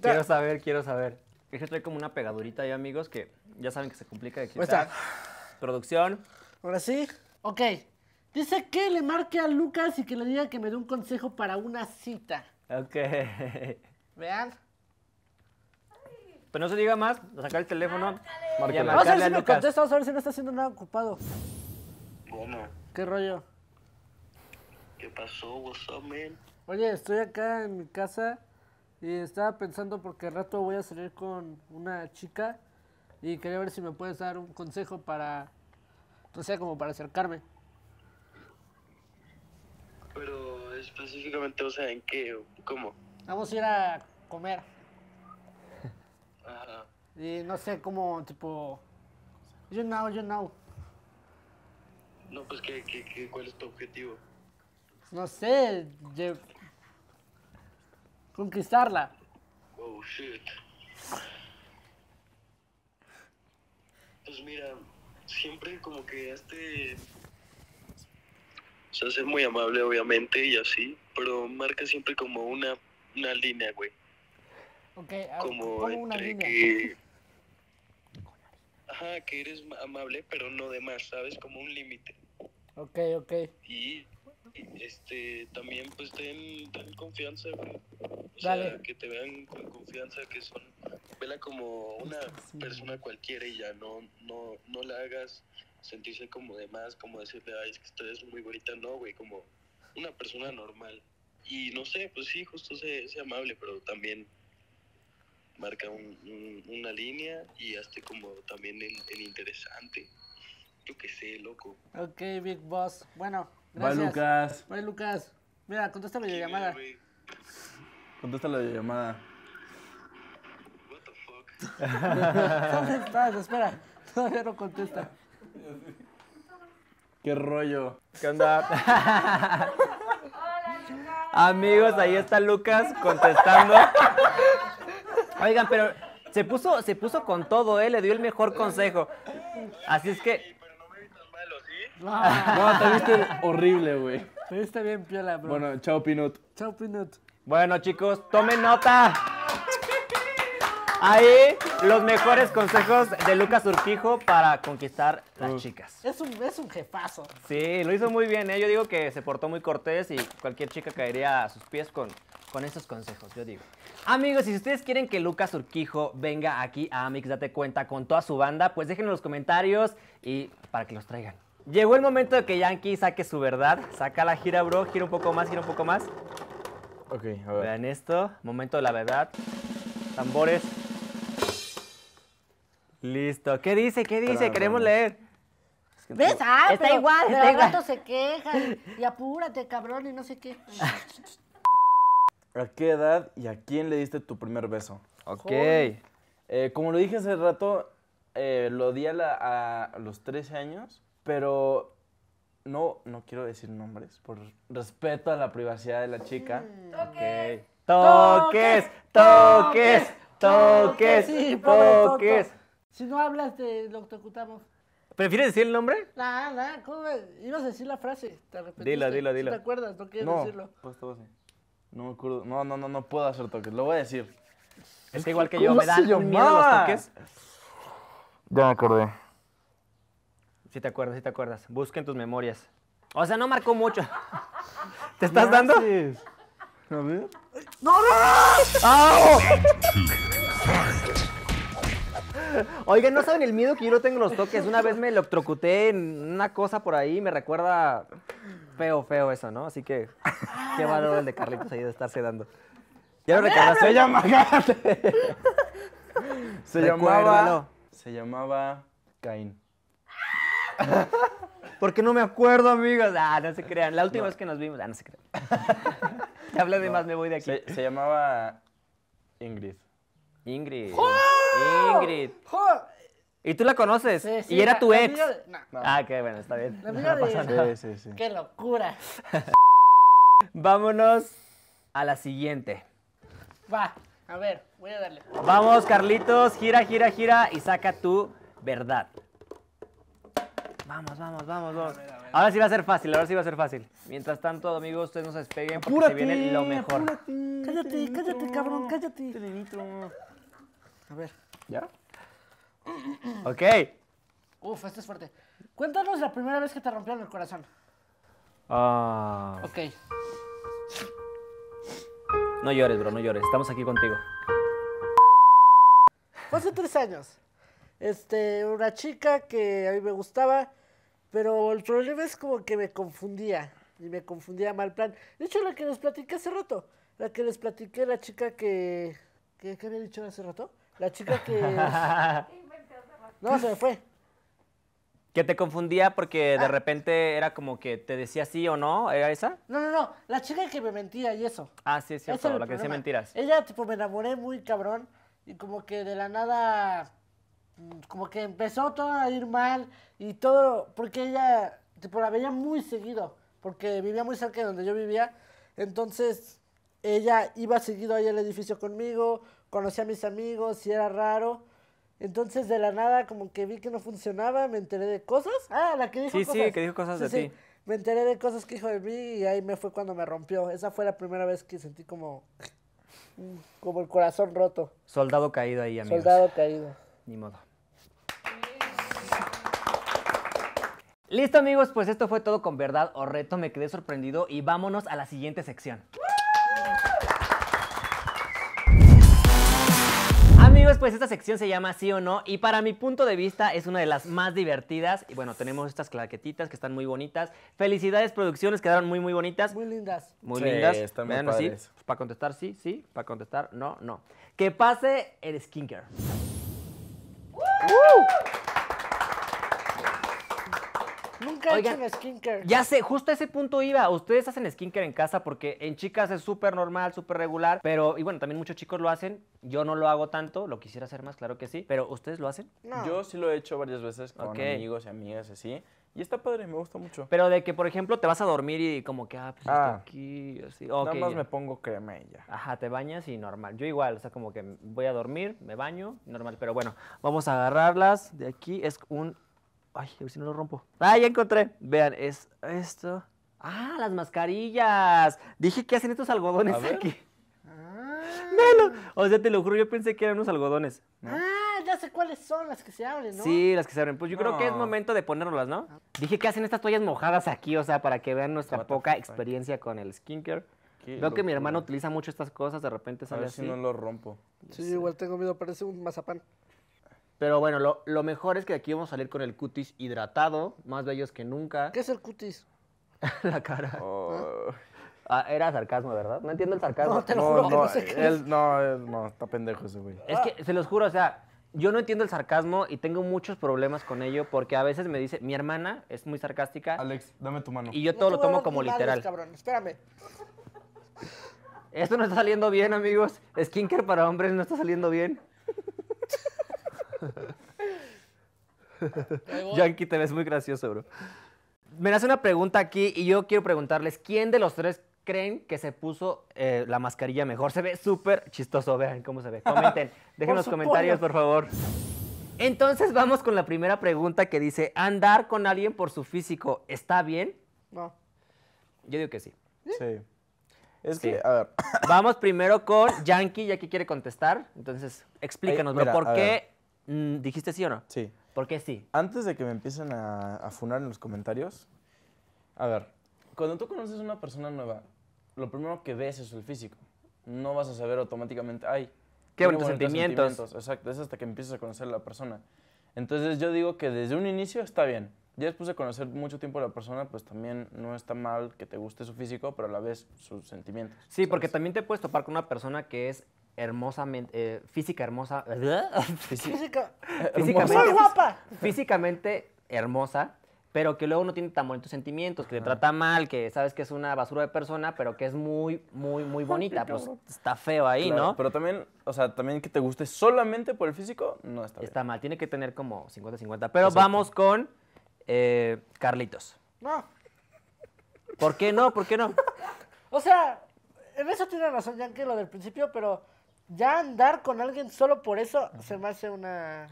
Quiero saber, quiero saber. Es que trae como una pegadurita ahí, amigos, que ya saben que se complica de quitar. Producción. Ahora sí. Ok. Dice que le marque a Lucas y que le diga que me dé un consejo para una cita. Ok. Vean. Pues no se diga más, sacar el teléfono. Márcale. Vamos a ver si me contesta, vamos a ver si no está haciendo nada ocupado. Bueno. ¿Qué rollo? ¿Qué pasó? What's up, man? Oye, estoy acá en mi casa y estaba pensando porque rato voy a salir con una chica y quería ver si me puedes dar un consejo para, no sé, como para acercarme. Pero específicamente, o sea, ¿en qué? ¿Cómo? Vamos a ir a comer. Ajá. Y no sé, cómo tipo, you know, you know. No, pues, ¿qué, cuál es tu objetivo? No sé, Conquistarla. Oh, shit. Pues mira, siempre como que este... Se hace muy amable, obviamente, y así, pero marca siempre como una, una línea, güey. Okay, como una línea? que... Ajá, que eres amable, pero no de más, ¿sabes? Como un límite. Ok, ok. Y este, también pues ten, confianza, O sea, que te vean con confianza, que son, vela como una persona cualquiera y ya no, no, no la hagas sentirse como de más, como decirle, ay, es que usted es muy bonita, no, güey, como una persona normal. Y no sé, pues sí, justo sé, amable, pero también marca un, una línea y hace como también el, el interesante. Yo que sé, loco. Ok, Big Boss. Bueno, Gracias. Bye, Lucas. Bye, Lucas. Mira, contesta la llamada. Contesta la llamada. What the fuck? ¿Dónde estás? Espera. Todavía no contesta. Qué rollo. ¿Qué anda? Hola, Amigos, ahí está Lucas contestando. Oigan, pero se puso, se puso con todo, ¿eh? Le dio el mejor consejo. Así es que Ah. No, te viste horrible, güey. Te viste bien piola, bro. Bueno, chao, Pinot. Chao, Pinot. Bueno, chicos, tomen nota. Ahí los mejores consejos de Lucas Urquijo para conquistar las chicas. Es un, jefazo. Sí, lo hizo muy bien. ¿eh? Yo digo que se portó muy cortés y cualquier chica caería a sus pies con, con consejos, yo digo. Amigos, si ustedes quieren que Lucas Urquijo venga aquí a Amix Date Cuenta con toda su banda, pues déjenlo en los comentarios y para que los traigan. Llegó el momento de que Yankee saque su verdad. Saca la gira, bro. Gira un poco más, gira un poco más. Ok, a ver. Vean esto. Momento de la verdad. Tambores. Listo. ¿Qué dice? ¿Qué dice? Queremos leer. ¿Ves? está ah, igual. El rato se queja Y apúrate, cabrón, y no sé qué. ¿A qué edad y a quién le diste tu primer beso? Ok. Eh, como lo dije hace rato, eh, lo di a, a los 13 años pero no, no quiero decir nombres por respeto a la privacidad de la chica. Mm. Toques, toques, toques, toques. Si no hablas, te lo ejecutamos. ¿Prefieres decir el nombre? nada nada Ibas a decir la frase, te Dila, dila, dila. No ¿Te acuerdas? No quieres No, decirlo. pues todo así. No me acuerdo. No, no, no, no puedo hacer toques. Lo voy a decir. Es que igual que yo, me da dan miedo los toques. Ya me acordé. Si te acuerdas, si te acuerdas. Busca en tus memorias. O sea, no marcó mucho. ¿Te estás dando? Sí. no, no! no ¡Ah! Oigan, no saben el miedo que yo no tengo los toques. Una vez me electrocuté en una cosa por ahí, me recuerda feo, feo eso, ¿no? Así que qué valor el de Carlitos ahí de estarse dando. Ya lo recordaste. Se llama Se llamaba. Se llamaba Caín. Porque no me acuerdo, amigos? Ah, no se crean. La última vez que nos vimos, ah, no se crean. Te hablas de más, me voy de aquí. Se, llamaba Ingrid. Ingrid. Ingrid. Y tú la conoces. Sí, sí, y era tu ex. No. Ah, qué bueno, está bien. no de... Sí, qué locura. Vámonos a la siguiente. Va, a ver, voy a darle. Vamos, Carlitos, gira, gira, gira y saca tu verdad. Vamos, vamos, vamos, vamos. Ahora sí va a ser fácil, ahora sí va a ser fácil. Mientras tanto, amigos, ustedes nos despeguen porque viene lo mejor. Apúrate, cállate, cállate, cabrón, cállate. A ver. ¿Ya? ok. Uf, esto es fuerte. Cuéntanos la primera vez que te rompieron el corazón. Ah. Ok. No llores, bro, no llores. Estamos aquí contigo. hace tres años. Este, una chica que a mí me gustaba pero el problema es como que me confundía y me confundía mal plan. De hecho, la que les platiqué hace rato, la que les platiqué, la chica que. ¿Qué, había dicho hace rato? La chica que. no, se me fue. Que te confundía porque de ah. repente era como que te decía sí o no, ¿era esa? No, no, no, la chica que me mentía y eso. Ah, sí, es cierto, la que decía mentiras. Ella, tipo, me enamoré muy cabrón y como que de la nada como que empezó todo a ir mal y todo, porque ella, tipo, la veía muy seguido, porque vivía muy cerca de donde yo vivía, entonces ella iba seguido ahí al edificio conmigo, conocía a mis amigos y era raro. Entonces de la nada como que vi que no funcionaba, me enteré de cosas. Ah, la que dijo cosas. Sí, sí, que dijo cosas de ti. Me enteré de cosas que dijo de mí y ahí me fue cuando me rompió. Esa fue la primera vez que sentí como como el corazón roto. Soldado caído ahí, amigo. Soldado caído. Ni modo. Listo amigos, pues esto fue todo con verdad o reto, me quedé sorprendido y vámonos a la siguiente sección. Amigos, pues esta sección se llama sí o no y para mi punto de vista es una de las más divertidas. Y bueno, tenemos estas claquetitas que están muy bonitas. Felicidades producciones, quedaron muy muy bonitas. Muy lindas. Muy lindas. Están muy pues, para contestar sí, sí, para contestar no, no. Que pase el skinker. Nunca he hecho skincare. Ya sé, justo a ese punto iba. Ustedes hacen skincare en casa porque en chicas es súper normal, súper regular. Pero, y bueno, también muchos chicos lo hacen. Yo no lo hago tanto. Lo quisiera hacer más, claro que sí. Pero, ¿ustedes lo hacen? No. Yo sí lo he hecho varias veces con amigos y amigas así. Y está padre, me gusta mucho. Pero de que, por ejemplo, te vas a dormir y como que, ah, pues estoy ah. aquí, así. Okay, nada más me pongo crema y ya. Ajá, te bañas y normal. Yo igual, o sea, como que voy a dormir, me baño, normal. Pero bueno, vamos a agarrarlas de aquí. Es un Ay, a ver si no lo rompo. Ah, ya encontré. Vean, es esto. Ah, las mascarillas. Dije que hacen estos algodones aquí. Ah. No, O sea, te lo juro, yo pensé que eran unos algodones. Ah, ya sé cuáles son las que se abren, ¿no? Sí, las que se abren. Pues yo creo que es momento de ponerlas, ¿no? Ah. Dije que hacen estas toallas mojadas aquí, o sea, para que vean nuestra poca experiencia con el skincare. Qué Veo que mi hermano utiliza mucho estas cosas, de repente sale a ver si no lo rompo. Sí, igual tengo miedo, parece un mazapán. Pero bueno, lo, mejor es que aquí vamos a salir con el cutis hidratado, más bellos que nunca. ¿Qué es el cutis? la cara. Oh. Ah, era sarcasmo, ¿verdad? No entiendo el sarcasmo. No, te lo juro no, no, No, está pendejo ese güey. Es que, se los juro, o sea, yo no entiendo el sarcasmo y tengo muchos problemas con ello porque a veces me dice, mi hermana es muy sarcástica. Alex, dame tu mano. Y yo todo lo tomo como literal. cabrón, espérame. Esto no está saliendo bien, amigos. Skinker para hombres no está saliendo bien. Yankee, te ves muy gracioso, bro. Me hace una pregunta aquí y yo quiero preguntarles, ¿quién de los tres creen que se puso eh, la mascarilla mejor? Se ve súper chistoso, vean cómo se ve. Comenten, dejen los comentarios, por favor. Entonces vamos con la primera pregunta que dice, ¿andar con alguien por su físico está bien? No. Yo digo que sí. Sí. Es que, a ver. Vamos primero con Yankee, ya que quiere contestar. Entonces, explícanos, bro, ¿por qué Mm, ¿Dijiste sí o no? Sí. ¿Por qué sí? Antes de que me empiecen a, a funar en los comentarios, a ver, cuando tú conoces a una persona nueva, lo primero que ves es el físico. No vas a saber automáticamente, ay, qué bonitos sentimientos. Exacto, es hasta que empiezas a conocer a la persona. Entonces yo digo que desde un inicio está bien. Ya después de conocer mucho tiempo a la persona, pues también no está mal que te guste su físico, pero a la vez sus sentimientos. Sí, porque también te puedes topar con una persona que es hermosamente, eh, física hermosa. física. Físicamente, guapa. Físicamente hermosa, pero que luego no tiene tan bonitos sentimientos, que te trata mal, que sabes que es una basura de persona, pero que es muy, muy, muy bonita. Pues está feo ahí, ¿no? Pero también, o sea, también que te guste solamente por el físico, no está bien. Está mal, tiene que tener como 50-50. Pero vamos con eh, Carlitos. No. ¿Por qué no? ¿Por qué no? o sea, en eso tiene razón, ya que lo del principio, pero ya andar con alguien solo por eso se me hace una,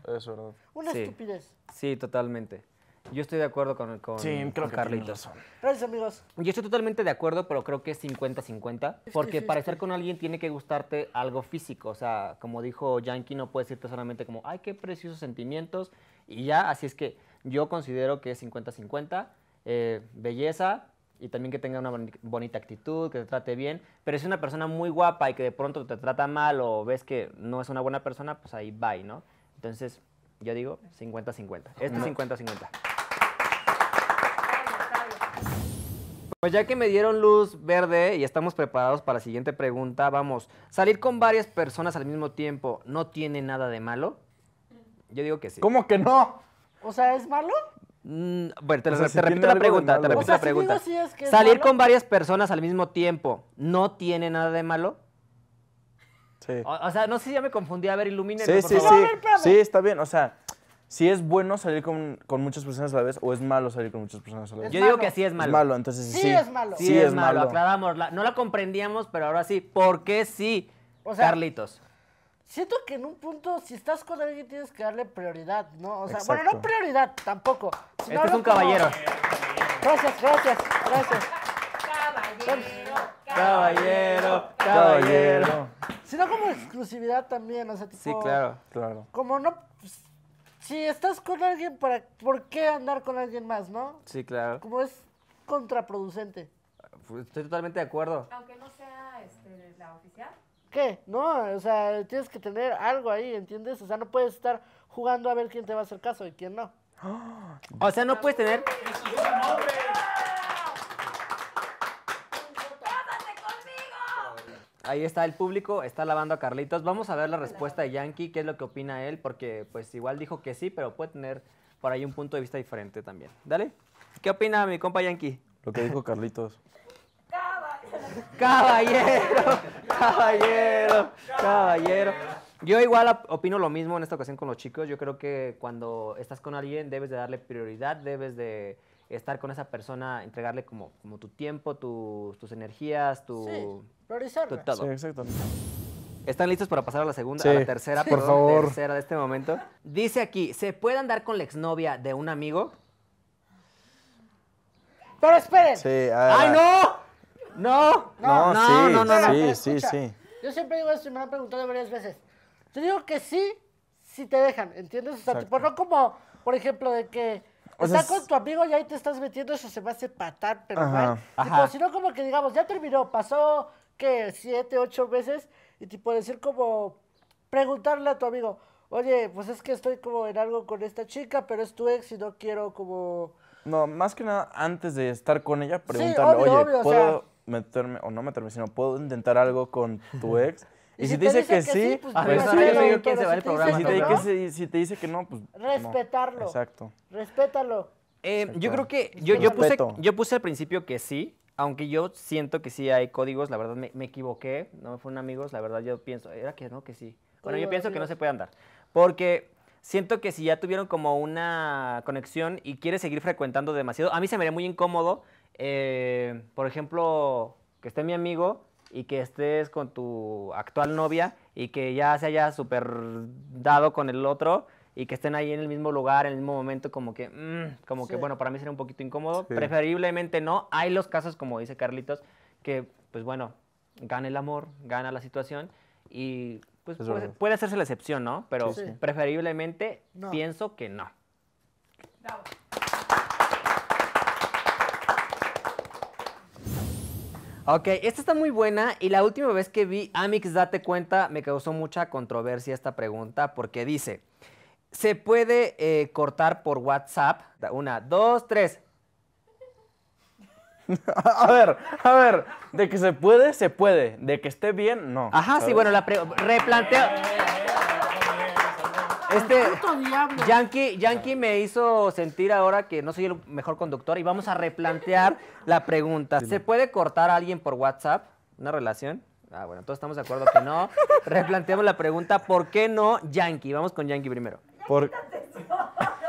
una estupidez. Sí, totalmente. Yo estoy de acuerdo con, con, Carlitos. Gracias, amigos. Yo estoy totalmente de acuerdo, pero creo que es 50-50. Porque para estar con alguien tiene que gustarte algo físico. O sea, como dijo Yankee, no puedes irte solamente como, ay, qué preciosos sentimientos. Y ya, así es que yo considero que es 50-50. Eh, belleza, y también que tenga una bonita actitud, que te trate bien. Pero si es una persona muy guapa y que de pronto te trata mal o ves que no es una buena persona, pues ahí bye, ¿no? Entonces, yo digo 50-50. Esto es 50-50. Pues ya que me dieron luz verde y estamos preparados para la siguiente pregunta, vamos, salir con varias personas al mismo tiempo no tiene nada de malo. Yo digo que sí. ¿Cómo que no? O sea, ¿es malo? Mm, bueno, te, repito la pregunta, te repito la pregunta. Salir con varias personas al mismo tiempo, ¿no tiene nada de malo? Sí. O, sea, no sé si ya me confundí, a ver, ilumina Sí, sí, sí. Sí, está bien, o sea, si es bueno salir con, con, muchas personas a la vez o es malo salir con muchas personas a la vez. Yo digo que sí es malo. malo, entonces sí. es malo. Sí, es, malo, aclaramos. no la comprendíamos, pero ahora sí. ¿Por qué sí, Carlitos? siento que en un punto, si estás con alguien, tienes que darle prioridad, ¿no? O sea, bueno, no prioridad tampoco. Este es un caballero. Gracias, gracias, gracias. Caballero, caballero, caballero. Sino como exclusividad también, o sea, tipo. Sí, claro, claro. Como no. Pues, si estás con alguien, para, ¿por qué andar con alguien más, no? Sí, claro. Como es contraproducente. Estoy totalmente de acuerdo. Aunque no sea este, la oficial. ¿qué? No, o sea, tienes que tener algo ahí, ¿entiendes? O sea, no puedes estar jugando a ver quién te va a hacer caso y quién no. o sea, no puedes tener... ahí está el público, está lavando a Carlitos. Vamos a ver la respuesta de Yankee, qué es lo que opina él, porque pues igual dijo que sí, pero puede tener por ahí un punto de vista diferente también. Dale. ¿Qué opina mi compa Yankee? Lo que dijo Carlitos caballero, caballero, caballero. Yo igual opino lo mismo en esta ocasión con los chicos. Yo creo que cuando estás con alguien debes de darle prioridad, debes de estar con esa persona, entregarle como, tu tiempo, tus energías, tu, sí, Sí, exacto. ¿Están listos para pasar a la segunda, a la tercera, por favor. de este momento? Dice aquí, ¿se puede andar con la exnovia de un amigo? Pero esperen. ¡Ay, no! No, no, no, no, no, no, sí, sí, sí. Yo siempre digo esto y me han preguntado varias veces. Te digo que sí, si te dejan, ¿entiendes? O sea, tipo, no como, por ejemplo, de que está con tu amigo y ahí te estás metiendo, eso se a hacer patar, pero sino como que digamos, ya terminó, pasó, que Siete, ocho veces, y tipo decir como, preguntarle a tu amigo, oye, pues es que estoy como en algo con esta chica, pero es tu ex y no quiero como... No, más que nada, antes de estar con ella, preguntarle, oye, ¿puedo, meterme, o no meterme, sino puedo intentar algo con tu ex. Y, si, te dice que, sí, pues, pues, pues si te dice que no, pues respetarlo. Exacto. Respétalo. Eh, yo creo que yo, yo, puse, yo puse al principio que sí, aunque yo siento que sí hay códigos, la verdad me, me, equivoqué, no me fueron amigos, la verdad yo pienso, era que no, que sí. Bueno, yo pienso que no se puede andar, porque siento que si ya tuvieron como una conexión y quieres seguir frecuentando demasiado, a mí se me haría muy incómodo eh, por ejemplo, que esté mi amigo y que estés con tu actual novia y que ya se haya super dado con el otro y que estén ahí en el mismo lugar, en el mismo momento, como que, mm, como que, bueno, para mí sería un poquito incómodo. Preferiblemente no. Hay los casos, como dice Carlitos, que, pues bueno, gana el amor, gana la situación y pues puede, hacerse la excepción, ¿no? Pero preferiblemente pienso que no. Bravo. Ok, esta está muy buena y la última vez que vi Amix Date Cuenta me causó mucha controversia esta pregunta porque dice, ¿se puede eh, cortar por WhatsApp? Una, dos, tres. a ver, a ver, de que se puede, se puede, de que esté bien, no. Ajá, sí, bueno, la replanteo... Este Yankee, Yankee me hizo sentir ahora que no soy el mejor conductor y vamos a replantear la pregunta. ¿Se puede cortar a alguien por WhatsApp una relación? Ah, bueno, todos estamos de acuerdo que no. Replanteamos la pregunta, ¿por qué no Yankee? Vamos con Yankee primero. Por...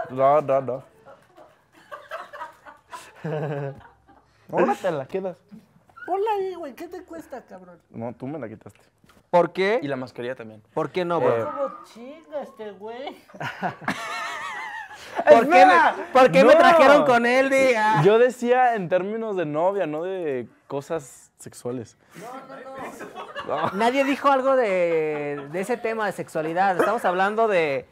No, no, no. Ahora te la quedas. Hola, güey, ¿qué te cuesta, cabrón? No, tú me la quitaste. ¿Por qué? Y la mascarilla también. ¿Por qué no, eh, bro? chinga este güey. ¿Por qué, me, trajeron con él, Yo decía en términos de novia, no de cosas sexuales. No, no, no. Nadie dijo algo de, ese tema de sexualidad. Estamos hablando de,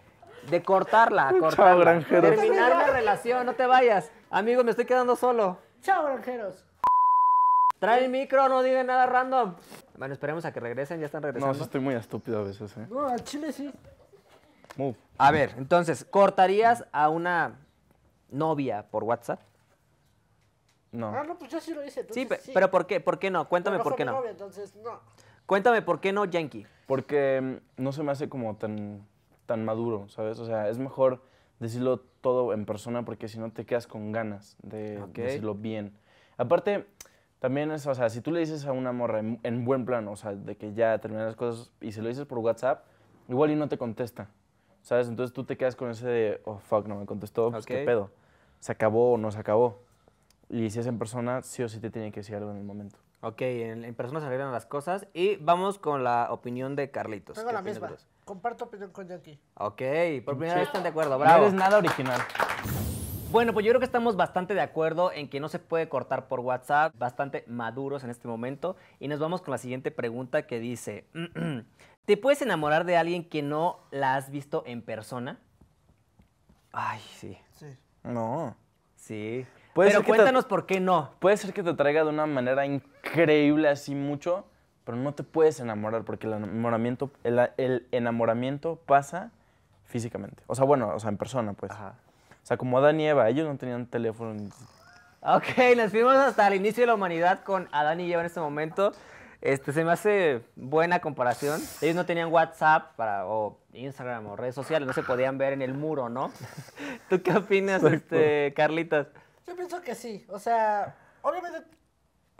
cortarla, cortarla. granjeros. Terminar la relación, no te vayas. amigo, me estoy quedando solo. Chao, granjeros. Trae el micro, no diga nada random. Bueno, esperemos a que regresen, ya están regresando. No, estoy muy estúpido a veces, ¿eh? No, al chile sí. Move. A ver, entonces, ¿cortarías a una novia por WhatsApp? No. Ah, no, pues yo sí lo hice. sí, pero ¿por qué? ¿Por qué no? Cuéntame por qué no. Novia, entonces, no. Cuéntame por qué no Yankee. Porque mm, no se me hace como tan, tan maduro, ¿sabes? O sea, es mejor decirlo todo en persona porque si no te quedas con ganas de decirlo bien. Aparte, también es, o sea, si tú le dices a una morra en, buen plano, o sea, de que ya terminan las cosas y se lo dices por WhatsApp, igual y no te contesta, ¿sabes? Entonces tú te quedas con ese de, oh, fuck, no me contestó, pues, qué pedo. Se acabó o no se acabó. Y si es en persona, sí o sí te tiene que decir algo en el momento. Ok, en, persona se arreglan las cosas. Y vamos con la opinión de Carlitos. Tengo la misma. Comparto opinión con Jackie. Ok, por primera vez están de acuerdo, bravo. No eres nada original. Bueno, pues yo creo que estamos bastante de acuerdo en que no se puede cortar por WhatsApp, bastante maduros en este momento. Y nos vamos con la siguiente pregunta que dice, ¿te puedes enamorar de alguien que no la has visto en persona? Ay, sí. Sí. No. Sí. pero cuéntanos por qué no. Puede ser que te traiga de una manera increíble así mucho, pero no te puedes enamorar porque el enamoramiento, el enamoramiento pasa físicamente. O sea, bueno, o sea, en persona, pues. Ajá. O sea, como Adán y Eva, ellos no tenían teléfono. Ok, nos fuimos hasta el inicio de la humanidad con Adán y Eva en este momento. Este, se me hace buena comparación. Ellos no tenían WhatsApp para, o Instagram o redes sociales, no se podían ver en el muro, ¿no? ¿Tú qué opinas, este, Carlitas? Yo pienso que sí. O sea, obviamente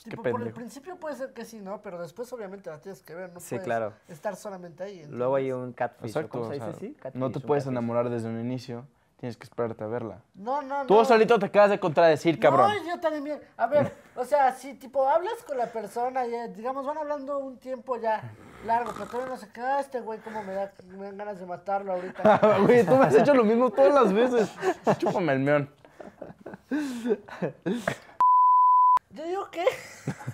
Tipo, por el principio puede ser que sí, ¿no? Pero después obviamente la tienes que ver, no sí, claro. estar solamente ahí. Luego hay un catfish. no te puedes enamorar desde un inicio tienes que esperarte a verla. No, no, no. Tú solito te acabas de contradecir, cabrón. No, yo también. A ver, o sea, si tipo hablas con la persona, y, eh, digamos, van hablando un tiempo ya largo, pero todavía no se queda ah, este güey, como me, da, ganas de matarlo ahorita. güey, tú me has hecho lo mismo todas las veces. Chúpame el meón. ¿Yo digo qué?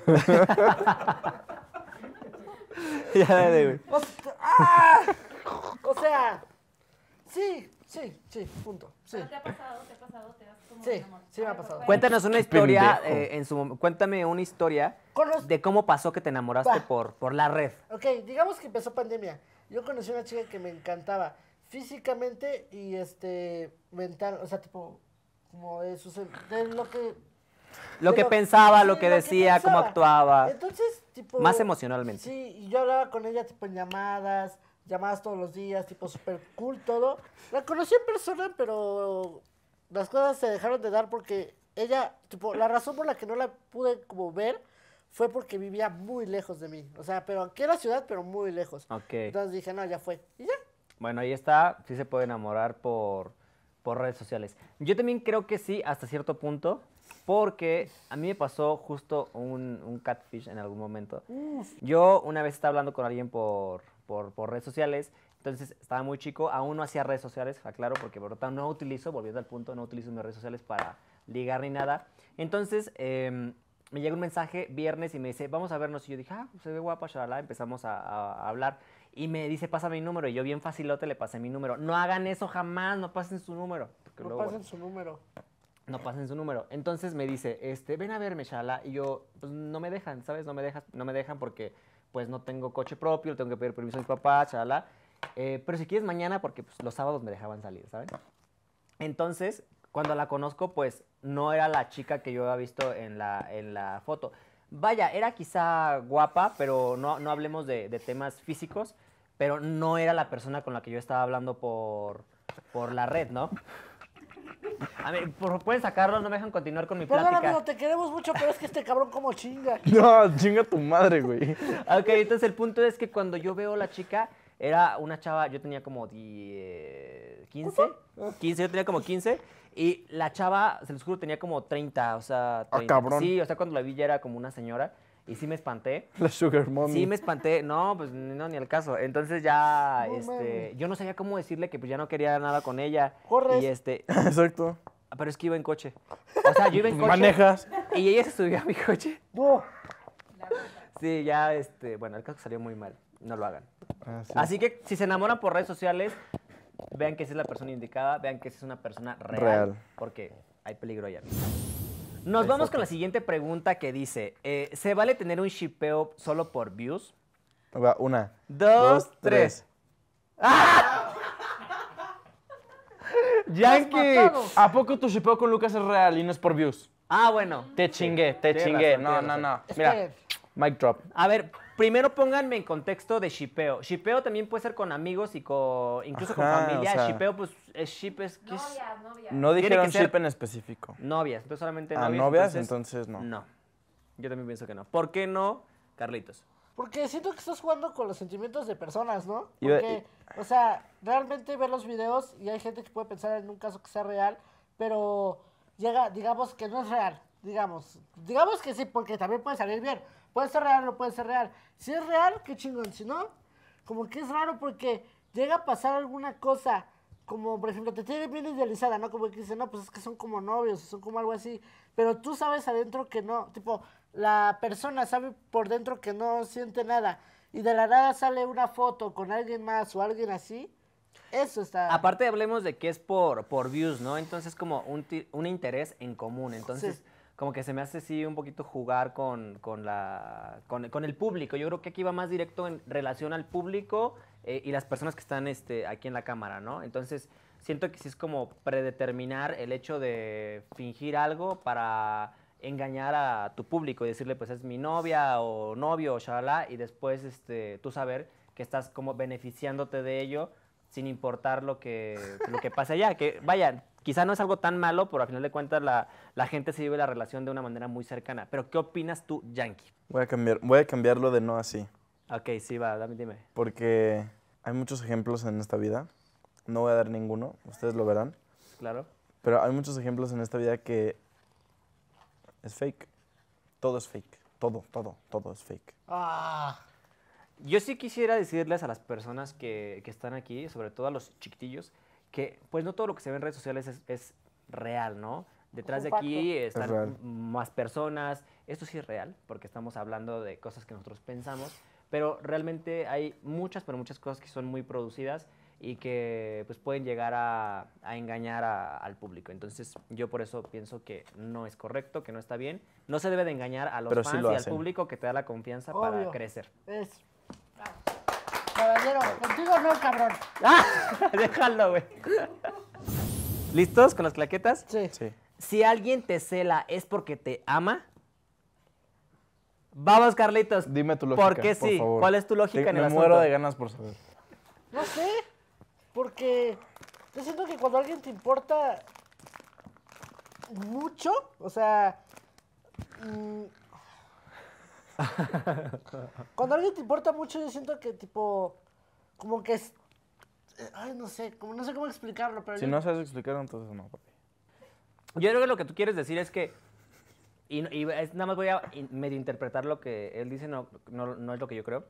ya, dale, güey. o sea, ah, sí, Sí, sí, punto. Sí. te ha pasado, te ha pasado, Sí, sí me ha pasado. Pues, Cuéntanos una historia, eh, en su, cuéntame una historia de cómo pasó que te enamoraste por, por la red. Ok, digamos que empezó pandemia. Yo conocí a una chica que me encantaba físicamente y este mental, o sea, tipo, como eso, de lo que lo que pensaba, lo que decía, cómo actuaba. Entonces, tipo. Más emocionalmente. Sí, y yo hablaba con ella, tipo, en llamadas llamadas todos los días, tipo súper cool todo. La conocí en persona, pero las cosas se dejaron de dar porque ella, tipo, la razón por la que no la pude como ver fue porque vivía muy lejos de mí. O sea, pero aquí en la ciudad, pero muy lejos. Ok. Entonces dije, no, ya fue. Y ya. Bueno, ahí está, sí se puede enamorar por, redes sociales. Yo también creo que sí, hasta cierto punto. Porque a mí me pasó justo un, catfish en algún momento. Yo una vez estaba hablando con alguien por, por, redes sociales. Entonces estaba muy chico, aún no hacía redes sociales, aclaro, porque por lo tanto no utilizo, volviendo al punto, no utilizo mis redes sociales para ligar ni nada. Entonces em, me llega un mensaje viernes y me dice, vamos a vernos. Y yo dije, ah, pues, se ve guapa, shalala. Empezamos a, hablar y me dice, pasa mi número. Y yo bien facilote le pasé mi número. No hagan eso jamás, no pasen su número. No pasen su número. No pasen su número. Entonces me dice, este, ven a verme, Shalala, Y yo, pues no me dejan, ¿sabes? No me dejas, no me dejan porque pues no tengo coche propio, tengo que pedir permiso a mi papá, chala eh, pero si quieres mañana, porque pues, los sábados me dejaban salir, saben ah. Entonces, cuando la conozco, pues no era la chica que yo había visto en la, en la foto. Vaya, era quizá guapa, pero no, hablemos de, temas físicos, pero no era la persona con la que yo estaba hablando por, por la red, ¿no? A pueden sacarlo, no me dejan continuar con mi plática. Perdón, amigo, te queremos mucho, pero es que este cabrón como chinga. No, chinga tu madre, güey. ok, entonces el punto es que cuando yo veo la chica, era una chava, yo tenía como 15, 15, yo tenía como 15. Y la chava, se los juro, tenía como 30, o sea, ah, cabrón. Sí, o sea, cuando la vi ya era como una señora. Y sí me espanté. La Sugar Mommy. Sí me espanté. No, pues no, ni el caso. Entonces ya, este, yo no sabía cómo decirle que pues ya no quería nada con ella. Corre. Y este. Exacto. Pero es que iba en coche. O sea, yo iba en coche. Manejas. Y ella se subió a mi coche. Sí, ya, este, bueno, el caso salió muy mal. No lo hagan. Ah, Así que si se enamoran por redes sociales, vean que esa es la persona indicada, vean que esa es una persona real. real. Porque hay peligro allá. Nos vamos con la siguiente pregunta que dice: eh, ¿Se vale tener un shipeo solo por views? Una, dos, tres. ¡Ah! ¡Yankee! ¿A poco tu shipeo con Lucas es real y no es por views? Ah, bueno. Te chingué, te chingué. no, no, no. Mira, mic drop. A ver, Primero pónganme en contexto de shipeo. Shipeo también puede ser con amigos y con incluso con familia. shipeo, pues, es es. es? Novias, No dijeron en específico. Novias, entonces solamente novias. novias, entonces, no. No. Yo también pienso que no. ¿Por qué no, Carlitos? Porque siento que estás jugando con los sentimientos de personas, ¿no? Porque, o sea, realmente ver los videos y hay gente que puede pensar en un caso que sea real, pero llega, digamos que no es real. Digamos, digamos que sí, porque también puede salir bien. Puede ser real o no puede ser real. Si es real, qué chingón. Si no, como que es raro porque llega a pasar alguna cosa, como por ejemplo, te tiene bien idealizada, ¿no? Como que dicen, no, pues es que son como novios, son como algo así. Pero tú sabes adentro que no. Tipo, la persona sabe por dentro que no siente nada. Y de la nada sale una foto con alguien más o alguien así. Eso está. Aparte hablemos de que es por, por views, ¿no? Entonces como un, un interés en común. Entonces como que se me hace sí un poquito jugar con, la, con, el público. Yo creo que aquí va más directo en relación al público eh, y las personas que están este, aquí en la cámara, ¿no? Entonces, siento que sí es como predeterminar el hecho de fingir algo para engañar a tu público y decirle, pues es mi novia o novio o shalala, y después este, tú saber que estás como beneficiándote de ello sin importar lo que, lo que pase allá. Que vayan. Quizá no es algo tan malo, pero al final de cuentas la, gente se vive la relación de una manera muy cercana. Pero ¿qué opinas tú, Yankee? Voy a, cambiar, voy a cambiarlo de no así. Ok, sí, va, dame, dime. Porque hay muchos ejemplos en esta vida. No voy a dar ninguno, ustedes lo verán. Claro. Pero hay muchos ejemplos en esta vida que es fake. Todo es fake. Todo, todo, todo es fake. Ah. Yo sí quisiera decirles a las personas que, que están aquí, sobre todo a los chiquitillos, que pues no todo lo que se ve en redes sociales es, real, ¿no? Detrás de aquí están más personas. Esto sí es real, porque estamos hablando de cosas que nosotros pensamos, pero realmente hay muchas, pero muchas cosas que son muy producidas y que pues pueden llegar a, engañar al público. Entonces yo por eso pienso que no es correcto, que no está bien. No se debe de engañar a los fans y al público que te da la confianza para crecer. Es caballero. Contigo no, cabrón. ¡Ah! Déjalo, güey. ¿Listos con las claquetas? Sí. Si alguien te cela, ¿es porque te ama? Vamos, Carlitos. Dime tu lógica. ¿Por qué sí? ¿Cuál es tu lógica en el me muero de ganas por saber. No sé. Porque yo siento que cuando alguien te importa mucho, o sea, mm, Cuando alguien te importa mucho, yo siento que, tipo, como que es. Ay, no sé, como no sé cómo explicarlo, pero. Si no sabes explicarlo, entonces no, Yo creo que lo que tú quieres decir es que. Y, nada más voy a medio interpretar lo que él dice, no, no, no es lo que yo creo.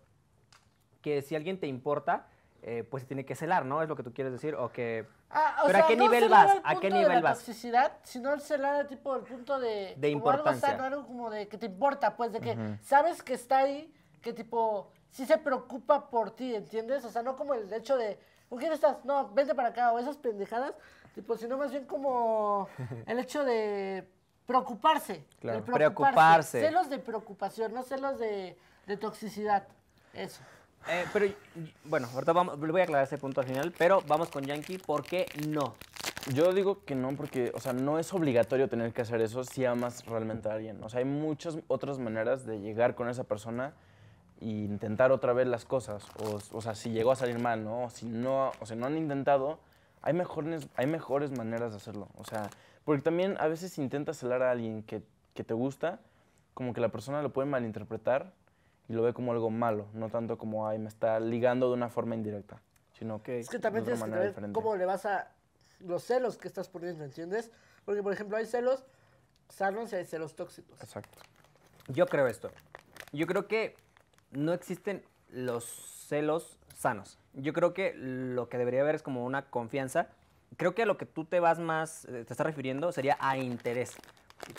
Que si alguien te importa, eh, pues se tiene que celar, ¿no? Es lo que tú quieres decir, o que... Ah, pero ¿a qué nivel vas? ¿A qué nivel de la toxicidad, sino celar tipo el punto de... De importancia. Algo, algo como de que te importa, pues, de que sabes que está ahí, que tipo, sí se preocupa por ti, ¿entiendes? O sea, no como el hecho de, ¿con quién estás? No, vente para acá, o esas pendejadas, tipo, sino más bien como el hecho de preocuparse. Claro, preocuparse. preocuparse. Celos de preocupación, no celos de, de toxicidad, eso. Eh, pero, bueno, ahorita vamos, voy a aclarar ese punto al final, pero vamos con Yankee, ¿por qué no? Yo digo que no, porque, o sea, no es obligatorio tener que hacer eso si amas realmente a alguien. O sea, hay muchas otras maneras de llegar con esa persona e intentar otra vez las cosas. O, o sea, si llegó a salir mal, ¿no? O si no, o sea, no han intentado, hay mejores, hay mejores maneras de hacerlo. O sea, porque también a veces intentas hablar a alguien que, que te gusta, como que la persona lo puede malinterpretar y lo ve como algo malo, no tanto como, ay, me está ligando de una forma indirecta, sino que... Es que también tienes que ver cómo le vas a los celos que estás poniendo, ¿entiendes? Porque, por ejemplo, hay celos sanos y hay celos tóxicos. Exacto. Yo creo esto. Yo creo que no existen los celos sanos. Yo creo que lo que debería haber es como una confianza. Creo que a lo que tú te vas más, eh, te estás refiriendo sería a interés,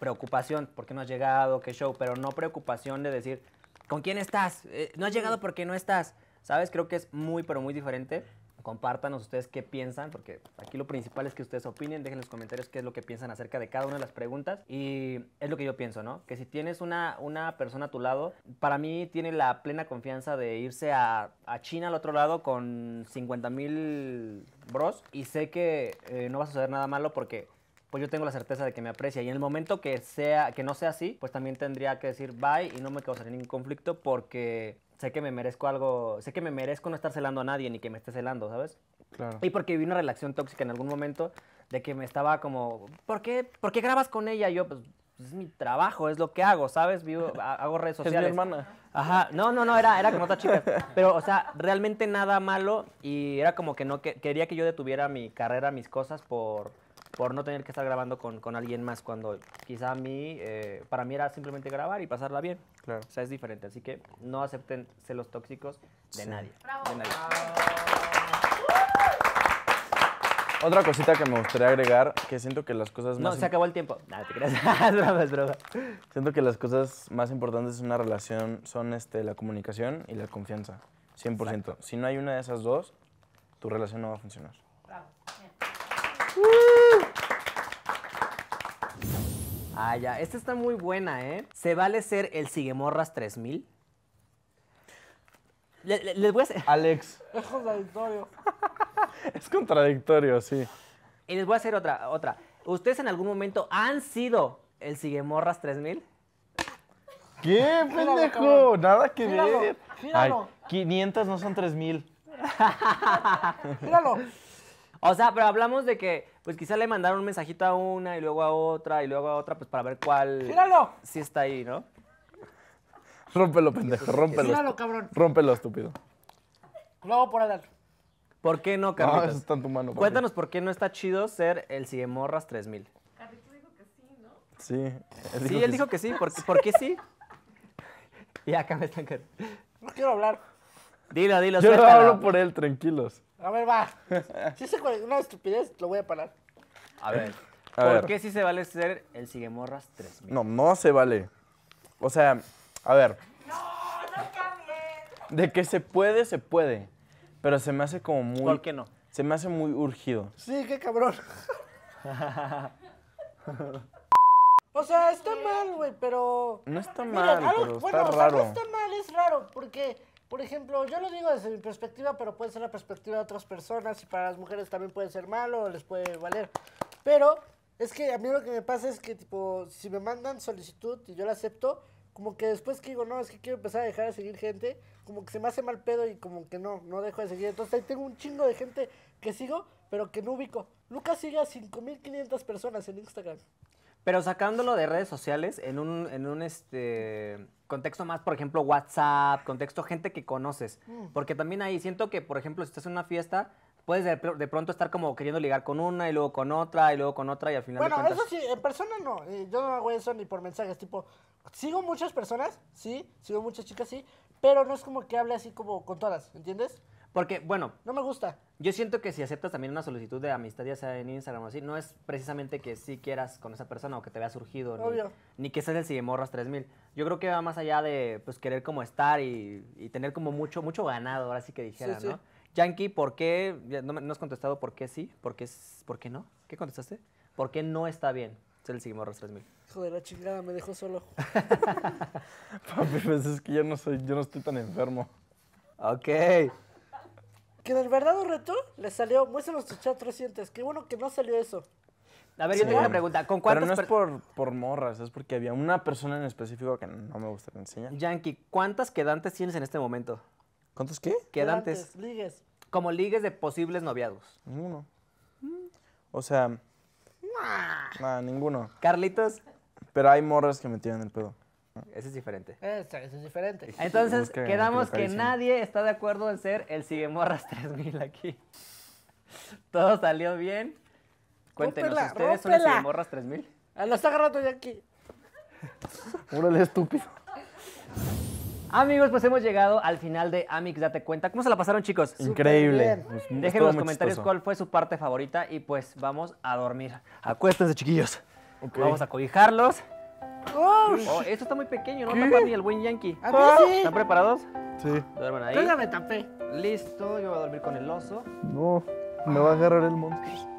preocupación, por qué no has llegado, qué show, pero no preocupación de decir, ¿con quién estás? Eh, no has llegado porque no estás. ¿Sabes? Creo que es muy, pero muy diferente. Compártanos ustedes qué piensan, porque aquí lo principal es que ustedes opinen, dejen en los comentarios qué es lo que piensan acerca de cada una de las preguntas. Y es lo que yo pienso, ¿no? Que si tienes una, una persona a tu lado, para mí tiene la plena confianza de irse a, China al otro lado con 50 mil bros y sé que eh, no va a suceder nada malo porque pues yo tengo la certeza de que me aprecia. Y en el momento que, sea, que no sea así, pues también tendría que decir bye y no me causaría ningún conflicto porque sé que me merezco algo, sé que me merezco no estar celando a nadie ni que me esté celando, ¿sabes? Claro. Y porque vi una relación tóxica en algún momento de que me estaba como, ¿por qué, ¿por qué grabas con ella? yo, pues, pues es mi trabajo, es lo que hago, ¿sabes? Vivo, hago redes sociales. Es mi hermana. Ajá, no, no, no, era, era como otra chica. Pero, o sea, realmente nada malo y era como que no quería que yo detuviera mi carrera, mis cosas por por no tener que estar grabando con, alguien más cuando quizá a mí, eh, para mí era simplemente grabar y pasarla bien. Claro. O sea, es diferente. Así que no acepten celos tóxicos de nadie. Bravo. Otra cosita que me gustaría agregar, que siento que las cosas más... No, se acabó el tiempo. Nada, te creas. Siento que las cosas más importantes en una relación son este, la comunicación y la confianza. 100%. Si no hay una de esas dos, tu relación no va a funcionar. Ah, ya. Esta está muy buena, ¿eh? ¿Se vale ser el Siguemorras 3000? les voy a hacer... Alex. Es contradictorio. es contradictorio, sí. Y les voy a hacer otra, otra. ¿Ustedes en algún momento han sido el Siguemorras 3000? ¿Qué, pendejo? Nada que ver. 500 no son 3000. Míralo. O sea, pero hablamos de que pues quizá le mandaron un mensajito a una y luego a otra y luego a otra, pues para ver cuál. ¡Gíralo! Sí está ahí, ¿no? Rómpelo, pendejo, rómpelo. Rompelo, cabrón. Rómpelo, estúpido. Luego por Adal. ¿Por qué no, Carlitos? No, eso está en tu mano. Cuéntanos por qué no está chido ser el Ciemorras 3000. Carlitos dijo que sí, ¿no? Sí. Él Sí, él dijo que sí. ¿Por, qué sí? Y acá me están... No quiero hablar. Dilo, dilo, Yo no hablo por él, tranquilos. A ver, va. Si es una estupidez, lo voy a parar. A ver. ¿Por qué sí se vale ser el Siguemorras 3000? No, no se vale. O sea, a ver. No, no De que se puede, se puede. Pero se me hace como muy. ¿Por qué no? Se me hace muy urgido. Sí, qué cabrón. o sea, está mal, güey, pero. No está mal, pero está raro. no está mal, es raro, porque por ejemplo, yo lo digo desde mi perspectiva, pero puede ser la perspectiva de otras personas y para las mujeres también puede ser malo, les puede valer. Pero es que a mí lo que me pasa es que, tipo, si me mandan solicitud y yo la acepto, como que después que digo, no, es que quiero empezar a dejar de seguir gente, como que se me hace mal pedo y como que no, no dejo de seguir. Entonces ahí tengo un chingo de gente que sigo, pero que no ubico. Lucas sigue a 5.500 personas en Instagram. Pero sacándolo de redes sociales, en un, en un este contexto más, por ejemplo, WhatsApp, contexto gente que conoces. Mm. Porque también ahí siento que, por ejemplo, si estás en una fiesta, puedes de, pronto estar como queriendo ligar con una y luego con otra y luego con otra y al final. Bueno, eso sí, en persona no. Eh, yo no hago eso ni por mensajes. Tipo, sigo muchas personas, sí, sigo muchas chicas, sí, pero no es como que hable así como con todas, ¿entiendes? Porque, bueno. No me gusta. Yo siento que si aceptas también una solicitud de amistad, ya sea en Instagram o así, no es precisamente que sí quieras con esa persona o que te vea surgido. Ni, que seas el Sigemorras 3000. Yo creo que va más allá de pues querer como estar y, tener como mucho, mucho ganado, ahora sí que dijera, ¿no? Yankee, ¿por qué? No, has contestado por qué sí, por qué, por qué no. ¿Qué contestaste? ¿Por qué no está bien ser el Sigemorras 3000? Joder, la chingada, me dejó solo. Papi, pues es que yo no, soy, yo no estoy tan enfermo. Ok. Que del verdadero reto le salió, muéstranos tu chat recientes. que bueno que no salió eso. A ver, yo tengo una pregunta. ¿Con cuántas Pero no es por, morras, es porque había una persona en específico que no me gustaría enseñar. Yankee, ¿cuántas quedantes tienes en este momento? ¿Cuántos qué? Quedantes. ligues. Como ligues de posibles noviados. Ninguno. O sea. Nada, ninguno. Carlitos. Pero hay morras que me tiran el pedo. Ese es diferente. Ese, es diferente. Entonces, quedamos que, nadie está de acuerdo en ser el Siguemorras 3000 aquí. Todo salió bien. Cuéntenos, ¿ustedes son el Siguemorras 3000? Ah, lo está agarrando ya aquí. Órale, estúpido. Amigos, pues hemos llegado al final de Amix Date Cuenta. ¿Cómo se la pasaron, chicos? Increíble. Dejen en los comentarios cuál fue su parte favorita y pues vamos a dormir. Acuéstense, chiquillos. Vamos a cobijarlos. Oh, esto está muy pequeño, ¿no? Tapa ni el buen Yankee. ¿Están preparados? Sí. Duermen ahí. me tapé. Listo, yo voy a dormir con el oso. No, me va a agarrar el monstruo.